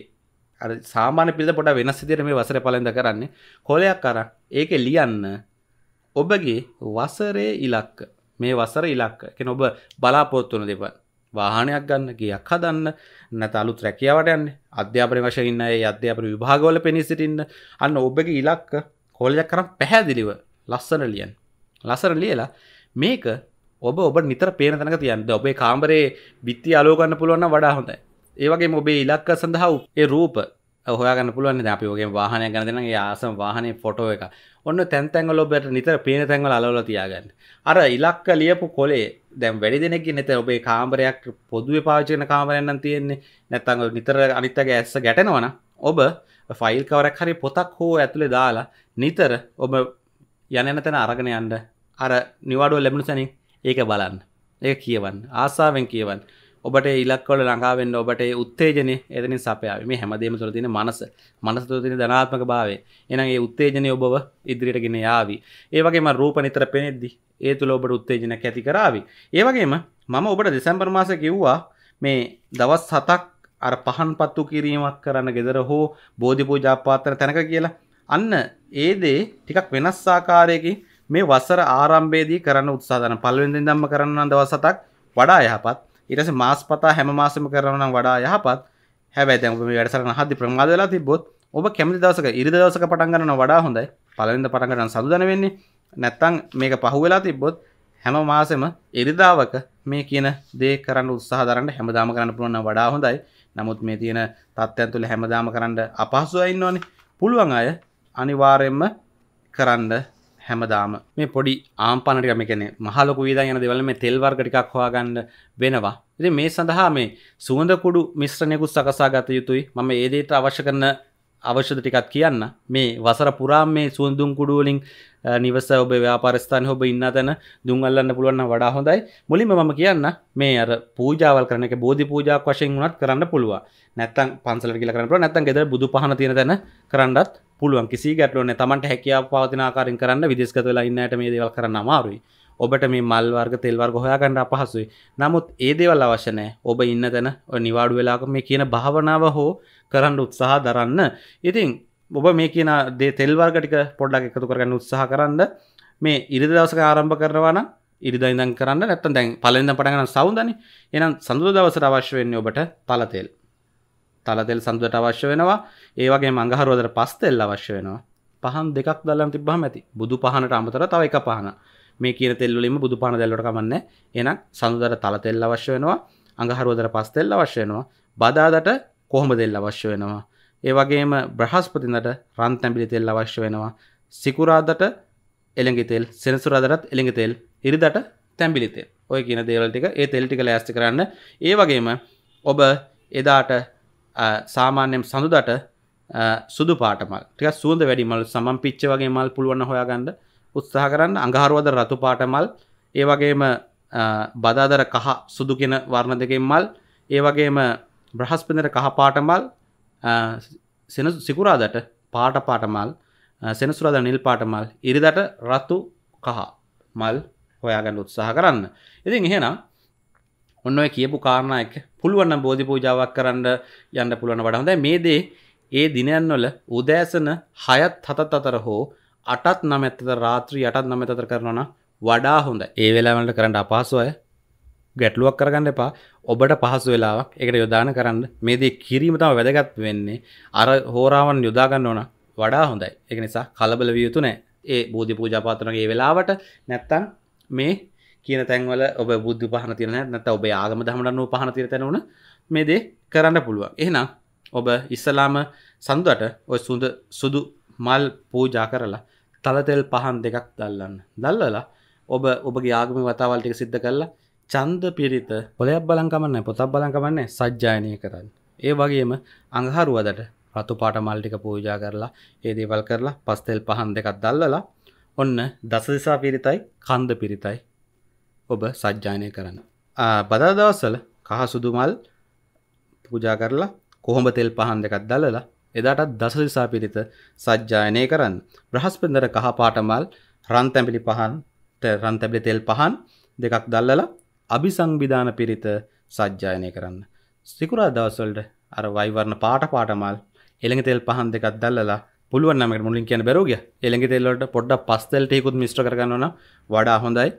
සාමාන පිල්ට පොට වෙනස් සිදිර මේ වසර පලඳ කරන්නේ කොලයක් අර ඒක ලියන්න ඔබගේ වසරේ ඉලක්ක මේ වසර ඉලක්ක එක ඔබ බලාපොත්තුන දෙව වාහනයක් ගන්න ගයක් හදන්න නැත අලුත් රැකියාවට යන්න අධ්‍යාපන වශයන්න ඒ අධ්‍යාපන විභාගවල පෙනී සිටින්න අන්න ඔබගේ ඉලක්ක කොලයක් කරම් පැහැදිලිව ලස්සන ලියන් ලසර ලියලා මේක ඔබ ඔබ නිතර පේන තැනක තියන්න ඔබේ කාමරේ බිත්ති අලෝගන්න පුළුවන්න වඩා හොඳයි ඒවගේ ඔබේ ඉලක්ක සඳහා ඒ රූප හොයාගන්න පුළුවන් අපි ඔගේ වාහනය ගැන දෙන ආසම වාහනේ ෆොටෝ එක ඔන්න තැන්තැන්ගල ඔබට නිතර පේන තැන්වල අලවල තියාගන්න අර ඉලක්ක ලියපු කොලේ දැන් වැඩි දෙනෙක් නැත ඔබේ කාමරයක් පොදුවේ පාවිච්චින කාමරයන්නම් තියෙන්නේ නැත්තං නිතර අනිත්තගේ ඇස්ස ගැටෙනවන ඔබ ෆයිල් කවරක් හරි පොතක් හෝ ඇතුළේ දාලා නිතර ඔබ යනන තැන අරගෙන යන්න අර නිවාඩුව ලැබුණු සැනින් ඒක බලන්න ඒ කියවන් ආසාාවෙන් කියවන්න ඔබට ඉලක්වල ලඟාවෙන්න ඔබට උත්තේජනය එතනින් සපයාව මේ හැමදේම තුළ තින මනස මනස තුළ තින ධනාත්මක භාවය එනම් ඒ උත්තේජනය ඔබව ඉදිරියට ගෙන යාවී ඒවගේම රූප නිතර පෙනෙද්දි ඒ තුළ ඔබට උත්තේජන ඇති කරාවි ඒවගේම මම ඔබට දෙසැම්බර් මාස කිව්වා මේ දවස් සතක් අර පහන් පත්තු කිරීමක් කරන්න ගෙදර හෝ බෝධි පූජාපාතන තැනක කියලා අන්න ඒ දේ ටිකක් වෙනස් ආකාරයකින් මේ වසර ආරම්භයේදී කරන්න උත්සාහ කරන පළවෙනි දම්ම කරන්න දවස් හතක් වඩා යහපත් ඉරස මාස් පතා හැම මාසම කරවන වඩා යහපත් හැබැ දැ ඔබ වැඩසරන හදදි ප්‍රමාද වෙලා තිබොත් ඔබ කැමති දවසක ඉරි දවසක පටන්ගන්න වඩා හොඳයි පලවිඳ පටන්ගන්න සඳදන වෙන්නේ නැත්තං මේක පහු වෙලා තිබොත් හැම මාසෙම එරිදාවක මේ කියන දේ කරන්න උත්සාහ දරන්න හැමදාම කරන්න පුළුවන් වඩා හොඳයි නමුත් මේ තියෙන තත්ත්වයන් තුළ හැමදාම කරන්න අපහසුව ඉන්නවනේ පුළුවන් අය අනිවාර්යෙන්ම කරන්න හැමදාම මේ පොඩි ආම්පනටික මේ කියන්නේ මහලොකු වේදන් යන දේවල් මේ තෙල් වර්ග ටිකක් හොයාගන්න වෙනවා. ඉතින් මේ සඳහා මේ සුවඳ කුඩු මිශ්‍රණයකුත් සකසා ගත යුතුයි. මම ඒ දේට අවශ්‍ය කරන අවශ්‍යද ටිකක් කියන්න. මේ වසර පුරා මේ සුවඳුන් කුඩු වලින් නිවස ඔබ ව්‍යාපාරස්ථානයේ ඔබ ඉන්න තැන දුම් අල්ලන්න පුළුවන් නම් වඩා හොඳයි. මුලින්ම මම කියන්න මේ අර පූජාවල් කරන එක බෝධි පූජාවක් වශයෙන් වුණත් කරන්න පුළුවන්. නැත්තම් පන්සලට කියලා කරන්න පුළුවන්. නැත්තම් ගෙදර බුදු පහන තියෙන තැන කරන්නත් පුළුවන් කිසි ගැටලුවන තමට හැකියාව පවතිනාකාරින් කරන්න විදිස්ගත වෙලා ඉන්නට මේ දේවල් කරන්න අමාරුයි ඔබට මේ මල් වර්ග තෙල් වර්ග හොයාගන්න අපහසුයි නමුත් ඒ දේවල් අවශ්‍ය නැහැ ඔබ ඉන්න තැන නිවාඩු වෙලාක මේ කියන භාවනාව හෝ කරන්න උත්සාහ දරන්න ඉතින් ඔබ මේ කියන දේ තෙල් වර්ග ටික පොඩ්ඩක් එකතු කරගන්න උත්සාහ කරන්න මේ ඉරිදා දවසක ආරම්භ කරනවා නම් ඉරිදා ඉඳන් කරන්න නැත්නම් දැන් පළවෙනිදා පටන් ගන්න සවුන්දනේ එහෙනම් සඳුදා දවසට අවශ්‍ය වෙන්නේ ඔබට තලතෙල් තලතෙල් සඳට අවශ්‍ය වෙනවා ඒවගේ මඟහරුවදර පස් තෙල් අවශ්‍ය වෙනවා පහන් දෙකක් දල්ලම් තිබ්බහම ඇති බුදු පහනට අමතර තව එක පහන මේ කියන තෙල්ලුලින්ම බුදු පහන දැල්ලට කමන්න එනම් සඳුදර තලතෙල් අවශ්‍ය වෙනවා අඟහරුවදර පස් තෙල් අවශ්‍ය වෙනවා බදාදට කොහොම දෙල් අවශ්‍ය වෙනවා ඒවගේම බ්‍රහස්පතිනට රන් තැඹිලි තෙල් අවශ්‍ය වෙනවා සිකුරාදට එළඟි තෙල් සෙනසුරාදරත් එළඟි තෙල් ඉරිදට තැඹිලි තෙල් ඔය කියන දේවල් ටික ඒ තෙල් ටික ලෑස්ති කරන්න ඒ වගේම ඔබ එදාට සාමාන්‍යයෙන් සඳුදට සුදු පාටමල් ටික සුවඳ වැඩි මල් සමම් පිච්ච වගේ මල් පුළුවන් හොයාගන්න උත්සාහ කරන්න අඟහරුවද රතු පාටමල් ඒ වගේම බදාදර කහ සුදු කියන වර්ණ දෙකෙන් මල් ඒ වගේම බ්‍රහස්පතින්දර කහ පාටමල් සෙනසු සිකුරාදට පාට පාටමල් සෙනසුරාදා නිල් පාටමල් ඉරිදට රතු කහ මල් හොයාගන්න උත්සාහ කරන්න. ඉතින් එහෙනම් ඔන්න ඔය කියපු කාරණා එක පුළුවන් නම් බෝධි පූජාවක් කරන්න යන්න පුළුවන් වඩා හොඳයි මේ දේ ඒ දිනයන්වල උදෑසන 6ත් 7ත් අතර හෝ 8ත් 9ත් අතර රාත්‍රී 8ත් 9ත් අතර කරනවා නම් වඩා හොඳයි. ඒ වෙලාවවලට කරන්න අපහසු අය ගැටලුවක් කරගන්න එපා. ඔබට පහසු වෙලාවක් ඒකට යොදාන කරන්න. මේ දේ කිරීම තමයි වැදගත් වෙන්නේ. අර හෝරාවන් යොදා ගන්න ඕන වඩා හොඳයි. ඒක නිසා කලබල විය යුතු නැහැ. ඒ බෝධි පූජා පාත්‍රණගේ වෙලාවට නැත්තම් මේ කියන තැන්වල ඔබ බුද්ධ පහන තියන නැත ඔබ ආගම දහමටන්න පහන තිර තැනවන මේ දේ කරන්න පුළුවන් එහෙනම් ඔබ ඉස්සලාම සඳුවට ඔය සුඳ සුදු මල් පූජා කරලා තලතෙල් පහන් දෙකක් දල්ලන්න දල්ලලා ඔබ ඔබගේ ආගම වතාවල්ටික සිද්ධ කරලා චන්ද පිරිත පොලයක් බලංකමන්න පොතක් බලංකමන්නේ සජ්ජායනය කරන්න. ඒ වගේම අඟහරුවදට රතුපාට මල්ටික පූජා කරලා ඒ දේවල් කරලා පස්තෙල් පහන් දෙකක් දල්ලලා ඔන්න දසදිසා පිරිතයි කන්ද පිරිතයි ඔබ සජ්ජානය කරන්න. බදා දවස්සල කහ සුදුමල් පූජා කරලා කොහොඹ තෙල් පහන් දෙකක් දලලා එදාටත් දසදිසා පිරිත සජ්ජායනය කරන්න. බ්‍රහස්පෙන්දර කහ පාටමල් රන්තැපිලි පහන් රන්තැපිලි තෙල් පහන් දෙකක් දල්ලලා අභි සංවිධාන පිරිත සජ්ජායනය කරන්න. සිකුරා දවස්වලට අර වයිවරණ පාට පාටමල් එළඟ තෙල් පහන් දෙකක් දල්ලලා පුළුවන් නමට මුලින් කියන බැරෝග එළඟ තෙල්ලට පොඩ්ඩ පස්තෙල්ටයකුත් මිස්ට්‍ර කරගන්නවන වඩා හොඳයි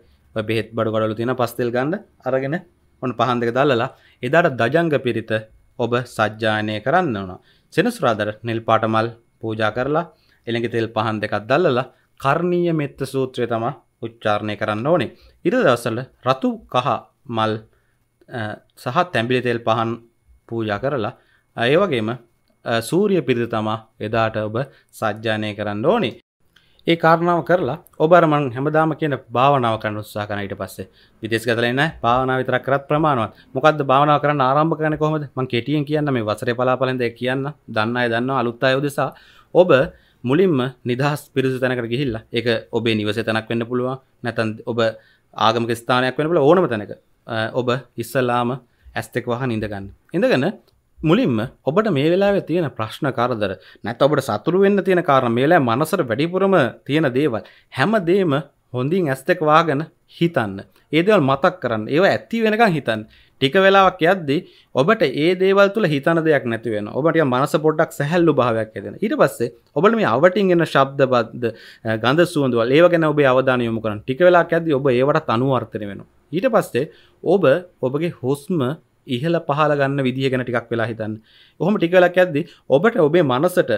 බෙහෙත් බඩ වඩලු තියෙන පස්තෙල් ගන්ඩ අරගෙන ඔන්න පහන්දක දල්ලලා එදාට දජංග පිරිත ඔබ සජ්ජානය කරන්න ඕන සෙනසුරාදර නිල් පාටමල් පූජා කරලා එළඟ තෙල් පහන් දෙකක් දල්ලලා කර්ණීය මෙත්ත සූත්‍රය තම උච්චාරණය කරන්න ඕනේ ඉර දවසල රතු කහ මල් සහ තැම්බිලි තෙල් පහන් පූජා කරලා ඒ වගේම සූරිය පිරිත තමා එදාට ඔබ සජ්ජානය කරන්න ඕනේ ඒ කාරණාව කරලා ඔබරමන් හැමදාම කියන භාවනාව කරන්න උත්සාහ කරන ඊට පස්සේ විදේශ ගතලා ඉන්න භාවනාව විතරක් කරත් ප්‍රමාණවත් මොකද්ද භාවනාව කරන්න ආරම්භ කරන්නේ කොහොමද මම කෙටියෙන් කියන්න මේ වසරේ පලාපලෙන් දෙයක් කියන්න දන්න අය දන්නවා අලුත් අය උදෙසා ඔබ මුලින්ම නිදහස් පිරිසු තැනකට ගිහිල්ලා ඒක ඔබේ නිවසේ තැනක් වෙන්න පුළුවන් නැත්නම් ඔබ ආගමික ස්ථානයක් වෙන්න පුළුවන් ඕනම තැනක ඔබ ඉස්සලාම ඇස් දෙක වහන් ඉඳගන්න. ඉඳගෙන මුලින්ම ඔබට මේ වෙලාවෙ තියෙන ප්‍රශ්න කරදර නැත් ඔබට සතුරු වෙන්න තියෙන කාරණ මේලා මනසට වැඩිපුරම තියෙන දේවල් හැමදේම හොඳින් ඇස් දෙක වාගෙන හිතන්න. ඒ දේවල් මතක් කරන්න. ඒවා ඇති වෙනකන් හිතන්න. ටික වෙලාවක් යද්දී ඔබට ඒ දේවල් තුල හිතන දෙයක් නැති වෙනවා. ඔබට මනස පොඩ්ඩක් සැහැල්ලු භාවයක් ඇති වෙනවා. ඊට පස්සේ ඔබට මේ අවටින් එන ශබ්ද බද්ද ගඳ සුවඳවල ඒව ගැන ඔබේ අවධානය යොමු කරන්න. ටික වෙලාවක් යද්දී ඔබ ඒවටත් අනුවර්තනය වෙනවා. ඊට පස්සේ ඔබ ඔබගේ හුස්ම ඉහල පහල ගන්න විදිහ ගැන ටිකක් වෙලා හිතන්න ඔහොම ටිකලක් ඇද්දි ඔබට ඔබේ මනසට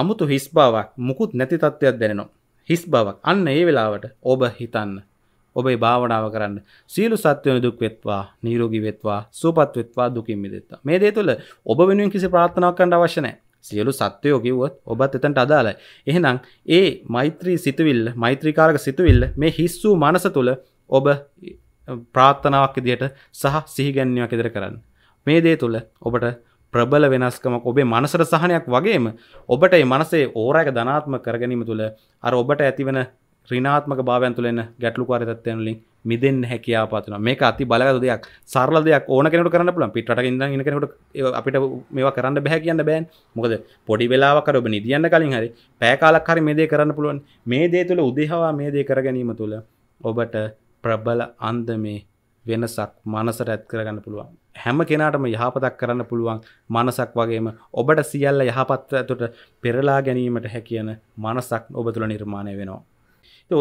අමුතු හිස් බාවක් මුකුත් නැති තත්ත්වයක් දැනෙනවා හිස් බවක් අන්න ඒ වෙලාවට ඔබ හිතන්න ඔබේ භාවනාව කරන්න සියලු සත්වයන දුක් වෙත්වා නීරෝගී වෙත්වා සූපත් වෙත්වා දුකින් මිදෙත්වා මේ දේ තුළ ඔබ වෙනුවෙන් කිසි ප්‍රාර්ථනාවක් කරන්න අවශ්‍ය නැහැ සියලු සත්වයෝ කිව්වොත් ඔබත් එතනට අදාළයි. එහෙනම් ඒ මෛත්‍රී සිතුවිල්ල, මෛත්‍රීකාරක සිතුවිල්ල මේ හිස්සූ මනස තුළ ඔබ ප්‍රාත්ථනාවක් ඉදියට සහ සිහිගැන්වයක් ඉදිර කරන්න. මේ දේ තුළ ඔබට ප්‍රබල වෙනස්කමක් ඔබේ මනසර සහනයක් වගේම ඔබට මනසේ ඕරයක ධනාත්ම කරගැනීම තුළ අර ඔබට ඇතිවන රිනාත්මක භාවයන් තුළෙන ගැටලුකාර තත්ත්වයන්ලින් මිදෙන්න හැකියාපාතුන මේක අති බලගත දෙයක් සරල දෙයක් ඕන කෙනට කරන්න පුළන් පිටට ඉඳ ඉන්න කෙනට අපිට මේවා කරන්න බැහැ කියන්න බෑන් මොකද පොඩි වෙලාවකර ඔබ නිදියන්න කලින් හරි පෑකාලක් හරි මේ දේ කරන්න පුළුවන් මේ දේ තුළ උදෙහවා මේ දේ කරගැනීම තුළ ඔබට ප්‍රබල අන්දමේ වෙනසක් මනසට ඇත් කරගන්න පුළුවන්. හැම කෙනාටම යහපතක් කරන්න පුළුවන් මනසක් වගේම ඔබට සියල්ල යහපත්ව ඇතුට පෙරලා ගැනීමට හැකියන මනසක් ඔබ තුළ නිර්මාණය වෙනවා.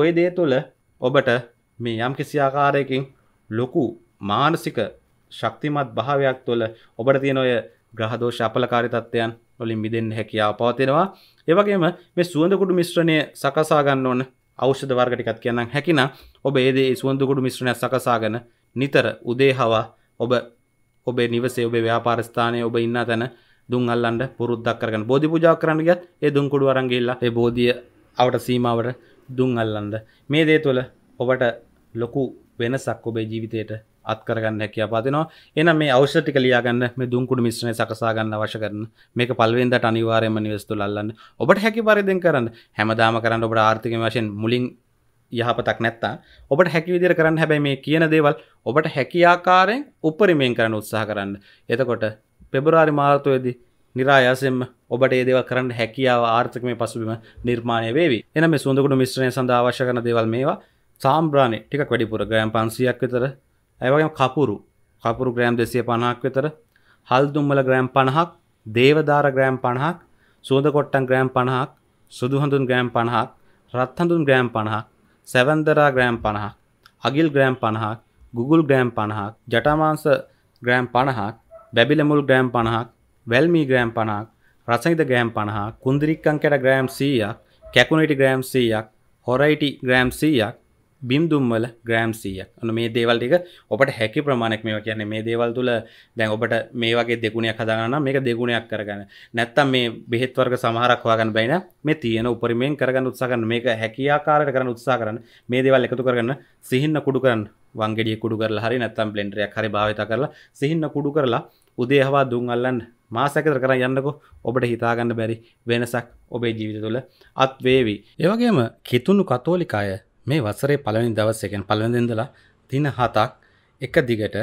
ඔය දේ තුළ ඔබට මේ යම් කිසිආකාරයකින් ලොකු මානසික ශක්තිමත් භාවයක් තුළ ඔබට තියෙන ඔය ග්‍රහදෝෂ අපලකාරි තත්ත්වයන් වලින් මිදෙන්න හැකියාව පවතිනවා. ඒවගේම මේ සුවඳකුඩු මිශ්‍රණය සකසා ගන්න ඕන ෞෂධ වර්ග ටිකක් කියන්නම් හැකිනම් ඔබ ඒ දේ සුවඳ මිශ්‍රණයක් සකසාගෙන නිතර උදේ හවා ඔබ ඔබේ නිවසේ ඔබේ ව්‍යාපාර ස්ථානයේ ඔබ ඉන්න තැන දුන් අල්ලන්න පුරුද්දක් කරගෙන බෝධි පූජාවක් කරන්න ගියත් ඒ දුන් කුඩු අරන් ගිහිල්ලා ඒ බෝධිය අවට සීමාවට දුන් අල්ලන්න මේ දේ තුළ ඔබට ලොකු වෙනසක් ඔබේ ජීවිතයට අත්කරගන්න හැකිය පාතිනවා එන මේ අවෂටික ලියගන්න මේ දුංකුඩු මිශ්‍රණය සකසාගන්න අවශ්‍ය කරන මේක පල්වෙන්දට අනිවාර්යම නිවස්තු ලල්ලන්න ඔබට හැකි පරිදිෙන් කරන්න හැමදාම කරන්න ඔබට ආර්ථික වශයෙන් මුලින් යහපතක් නැත්තා ඔබට හැකි විදිර කරන්න හැබැයි මේ කියන දේවල් ඔබට හැකියාකාරයෙන් උපරිමයෙන් කරන්න උත්සාහ කරන්න එතකොට පෙබරාරි මාර්තයේදී නිරායාසෙන්ම ඔබට ඒදව කරන්න හැකියාව ආර්ථකම පසුබිම නිර්මාණය වේවි එන මේ සුඳකුට මිශ්‍රණය සඳ අවශ්‍ය කරන දේවල් මේවා සාම්බ්‍රාණය ටික වැඩිපුර ගයම් පන්සියක් විතර ඇවගේ කපුරු කපුරු ග්‍රෑම් දෙසිය පණහක් වෙතර හල්දුම්මල ග්‍රෑම් පණහක් දේවධාර ග්‍රෑම් පණහක් සුවඳ කොට්ටන් ග්‍රෑම් පණහක් සුදුහඳුන් ග්‍රෑම් පණහක් රත්හඳුන් ග්‍රෑම් පණහක් සැවන්දරා ග්‍රෑම් පණහක් අගිල් ග්‍රෑම් පණහක් ගුගුල් ග්‍රෑම් පණහක් ජටමාංස ග්‍රෑම් පණහක් බැබිලමුල් ග්‍රෑම් පණහක් වැල්මී ග්‍රෑම් පණහක් රසහිත ග්‍රෑම් පණහක් කුන්දිරික්කං කැට ග්‍රෑම් සීයක් කැකුණටි ග්‍රෑම් සීයක් හොරයිටි ග්‍රෑම් සීයක් බිම්දුම්වල ග්‍රෑම් සියක් අන මේ දේවල් ටික ඔබට හැකි ප්‍රමාණක් මේවා කියන්නේ මේ දේවල් තුළ දැන් ඔබට මේ වගේ දෙගුණයක් හදාගන්න මේක දෙගුණයක් කරගන්න නැත්තම් මේ බෙහෙත් වර්ග සමහරක් හොයාගන්න බැින මේ තියෙන උපරිමයෙන් කරගන්න උත්සාහ කරන මේක හැකියාකාරයට කරන්න උත්සාහ කරන්න මේ දේවල් එකතු කරගන්න සිහින්න කුඩු කරන්න වංගෙඩිය කුඩු කරලා හරි නැත්තම් බ්ලෙන්ඩරයක් හරි භාවිත කරලා සිහින්න කුඩු කරලා උදේ හවා දුම් අල්ලන්න මාසකතර කරන්න යන්නකෝ ඔබට හිතාගන්න බැරි වෙනසක් ඔබේ ජීවිත තුළ අත් වේවි. ඒවගේම කිතුුණු කතෝලිකාය මේ වසරේ පළනි දවස්සකෙන් පළඳදලා තින හතක් එක දිගට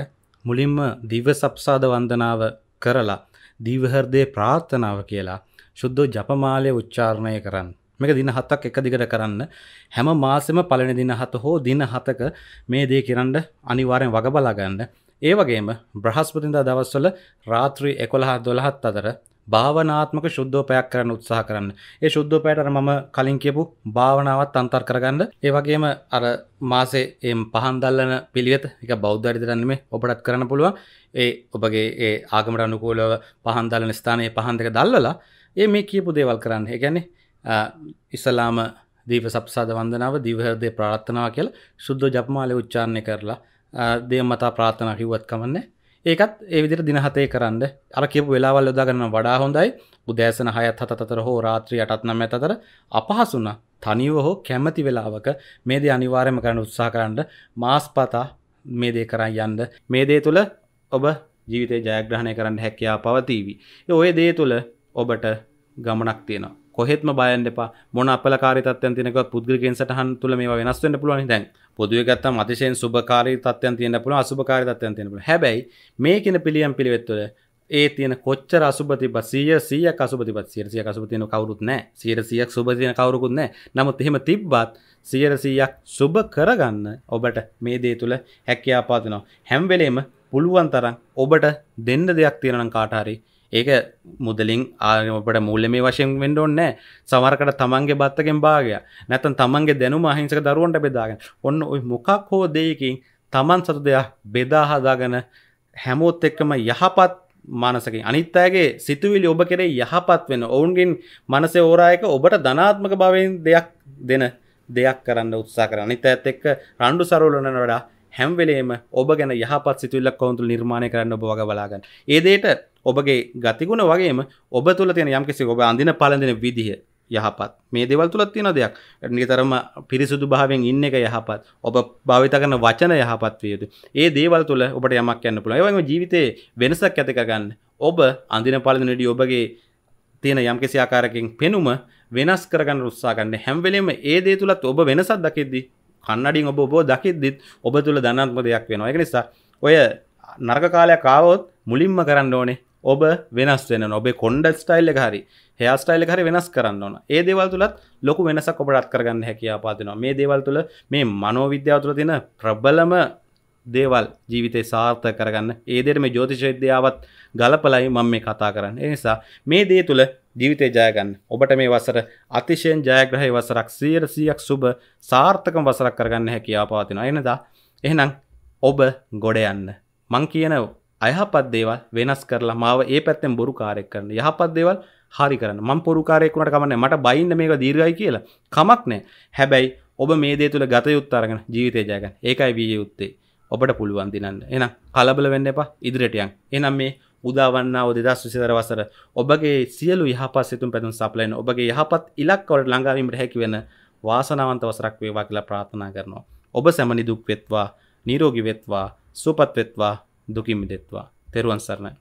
මුලින්ම දිව සප්සාද වන්දනාව කරලා දීවහරදේ ප්‍රාර්ථනාව කියලා ශුද්ධෝ ජපමාලය උච්චාරණය කරන්න මේක දින හතක් එක දිගට කරන්න හැම මාසෙම පලනි දින හත හෝ දින හතක මේ දේ කරන්න අනිවාරෙන් වග බලාගන්න ඒ වගේම බ්‍රහස්පතින්දා දවස්වල රාත්‍රී එකොළහ දොළහත් අතර භාවනාත්මක ශුද්ධෝපයක් කරන්න උත්සාහ කරන්න. ඒ ශුද්ධෝපයට අර මම කලින් කියපු භාවනාවත් අන්තර් කරගන්න. ඒ වගේම අර මාසේ එම් පහන් දල්ලන පිළිවෙත ඒක බෞද්ධ අරිතරන් නෙමෙයි ඔබටත් කරන්න පුළුවන්. ඒ ඔබගේ ඒ ආගමට අනුකූලව පහන් දල්ලන ස්ථානයේ පහන් දෙක දල්ලලා ඒ මේ කියපු දේවල් කරන්න. ඒ කියන්නේ ඉස්ලාම දීව සප්සාද වන්දනාව දිවහෘදේ ප්‍රාර්ථනාව කියලා සුද්ධ ජපමාලේ උච්චාරණය කරලා දේව මතා ප්‍රාර්ථනා කිව්වත් කමන්නේ. ඒකත් ඒවිදිර දිනහතේ කරන්න අර කියපු වෙලාවල් යොදාගන්න වඩා හොඳයි බුදෑසන හයත් හතතර හෝ රාත්‍රී අටත් නම ඇතතර අපහසුන තනිව හෝ කැමති වෙලාවක මේ දේ අනිවාර්යම කරන්න උත්සා කරන්න මාස් පතා මේ දේ කරන්න යන්න මේ දේ තුළ ඔබ ජීවිතය ජයග්‍රහණය කරන්න හැකයා පවතීවි. ඔය දේ තුළ ඔබට ගමනක් තියෙනවා. කොහෙත්ම බයන්න එපා මොන අපල කාරිතත්යන් තිනකවත් පුද්ගලිකෙන් සටහන් තුළ මේ වෙනස් වෙන්න පුළුවන් දැන් පොදුවේ ගත්තම අතිශයෙන් සුබකාරී තත්ත්වයන් තියෙන්න පුළුවන් අසුබකාරී තත්ත්වයන් තියෙන්න පුළුවන්. හැබැයි මේ කියන පිළියම් පිළිවෙත් වල ඒ තියෙන කොච්චර අසුබ තිබ්බ 100 100ක් අසුබ තිබ්බත් 100 100ක් අසුබ තියෙන කවුරුත් නැහැ. 100 100ක් සුබ තියෙන කවුරුකුත් නැහැ. නමුත් එහෙම තිබ්බත් 100 100ක් සුබ කරගන්න ඔබට මේ දේ තුල හැකියාව පාදිනවා. හැම වෙලෙම පුළුවන් තරම් ඔබට දෙන්න දෙයක් තියෙනවා නම් කාට හරි ඒක මුදලින් ආනට මුල්ලමේ වශයෙන් වෙන්ඩ ඔන්න සමරකට තමන්ගේ බත්තකෙන් භාගය නැතන් තමන්ගේ දැනු අහිංසක දරුවන්ට බෙදාගෙන ඔන්න ඔයි මොකක් හෝ දෙයකින් තමන් සතු දෙයක් බෙදාහදාගන හැමෝත් එක්කම යහපත් මානසක අනිත්තාගේ සිතුවිලි ඔබ කෙරේ යහපත් වෙන ඔවුන්ගෙන් මනසේ ඕරායක ඔබට ධනාත්මක භාවයෙන් දෙයක් දෙන දෙයක් කරන්න උත්සා කර අනිත ඇත් එක්ක රණ්ඩු සරවලන වඩා හැම්වෙලේම ඔබ ගැන යහපත් සිතුල්ලක් කවුන්තු නිර්මාණය කරන්න ඔබ වග බලාගන්න ඒදේට ඔබගේ ගතිගුණ වගේම ඔබ තුළ තියෙන යම්කිසි ඔබ අඳින පළඳින විදිහ යහපත් මේ දෙවල් තුළත් තියෙන දෙයක් නිතරම පිරිසුදු භාවයෙන් ඉන්න එක යහපත් ඔබ භාවිත කරන වචන යහපත් විය යුතු. ඒ දේවල් තුළ ඔබට යමක් යන්න පුළුවන්. ඒ වගේම ජීවිතේ වෙනසක් ඇති කරගන්න ඔබ අඳින පළඳිනදී ඔබගේ තියෙන යම්කිසි ආකාරයකින් පෙනුම වෙනස් කරගන්න උත්සාහ ගන්න. හැම වෙලෙම ඒ දේ තුලත් ඔබ වෙනසක් දකිද්දී කන්නඩින් ඔබ ඔබ දකිද්දිත් ඔබ තුළ ධනාත්ම දෙයක් වෙනවා. ඒක නිසා ඔය නරක කාලයක් ආවොත් මුලින්ම කරන්න ඕනේ ඔබ වෙනස් වෙන ඔබේ කොන්ඩ ස්ටයිල් හරි හයාස්ටයිල් හරි වෙනස් කරන්න ඕන ඒ දේවල් තුළත් ලොකු වෙනසක් ඔබටත් කරගන්න හැකියාපාතිනවා මේ දේවල් තුළ මේ මනෝවිද්‍යාව තුළ තින ප්‍රබලම දේවල් ජීවිතය සාර්ථ කරගන්න ඒදෙට මේ ජෝතිශවිද්‍යාවත් ගලපලයි මම මේ කතා කරන්න එනිසා මේ දේ තුළ ජීවිතය ජයගන්න ඔබට මේ වසර අතිශයෙන් ජයග්‍රහය වසරක් සීර සියක් සුබ සාර්ථක වසරක් කරගන්න හැකි ආපාතින එනදා එහනම් ඔබ ගොඩ යන්න මං කියනව අයහපත් දේවල් වෙනස් කරලා මාව ඒ පැත්තෙන් බොරු කාරයක් කරන්න යහපත් දේවල් හරි කරන්න මම පොරු කාරයක් වුණාට කමක් නැහැ මට බයින්න මේක දීර්ඝයි කියලා කමක් නැහැ හැබැයි ඔබ මේ දේ තුල ගත යුත්ත අරගෙන ජීවිතය ජය ගන්න ඒකයි වීයේ යුත්තේ ඔබට පුළුවන් දිනන්න එහෙනම් කලබල වෙන්න එපා ඉදිරියට යන්න එහෙනම් මේ උදාවන්නාව දෙදස් විසිතර වසර ඔබගේ සියලු යහපත් සිතුම් පැතුම් සපලයින ඔබගේ යහපත් ඉලක්කවට ළඟාවීමට හැකිවෙන වාසනාවන්ත වසරක් වේවා කියලා ප්‍රාර්ථනා කරනවා. ඔබ සැමනි දුක් වෙත්වා, නිරෝගී වෙත්වා, සුවපත් වෙත්වා, දුකින් මිදෙත්වා තෙරුවන් සරණයි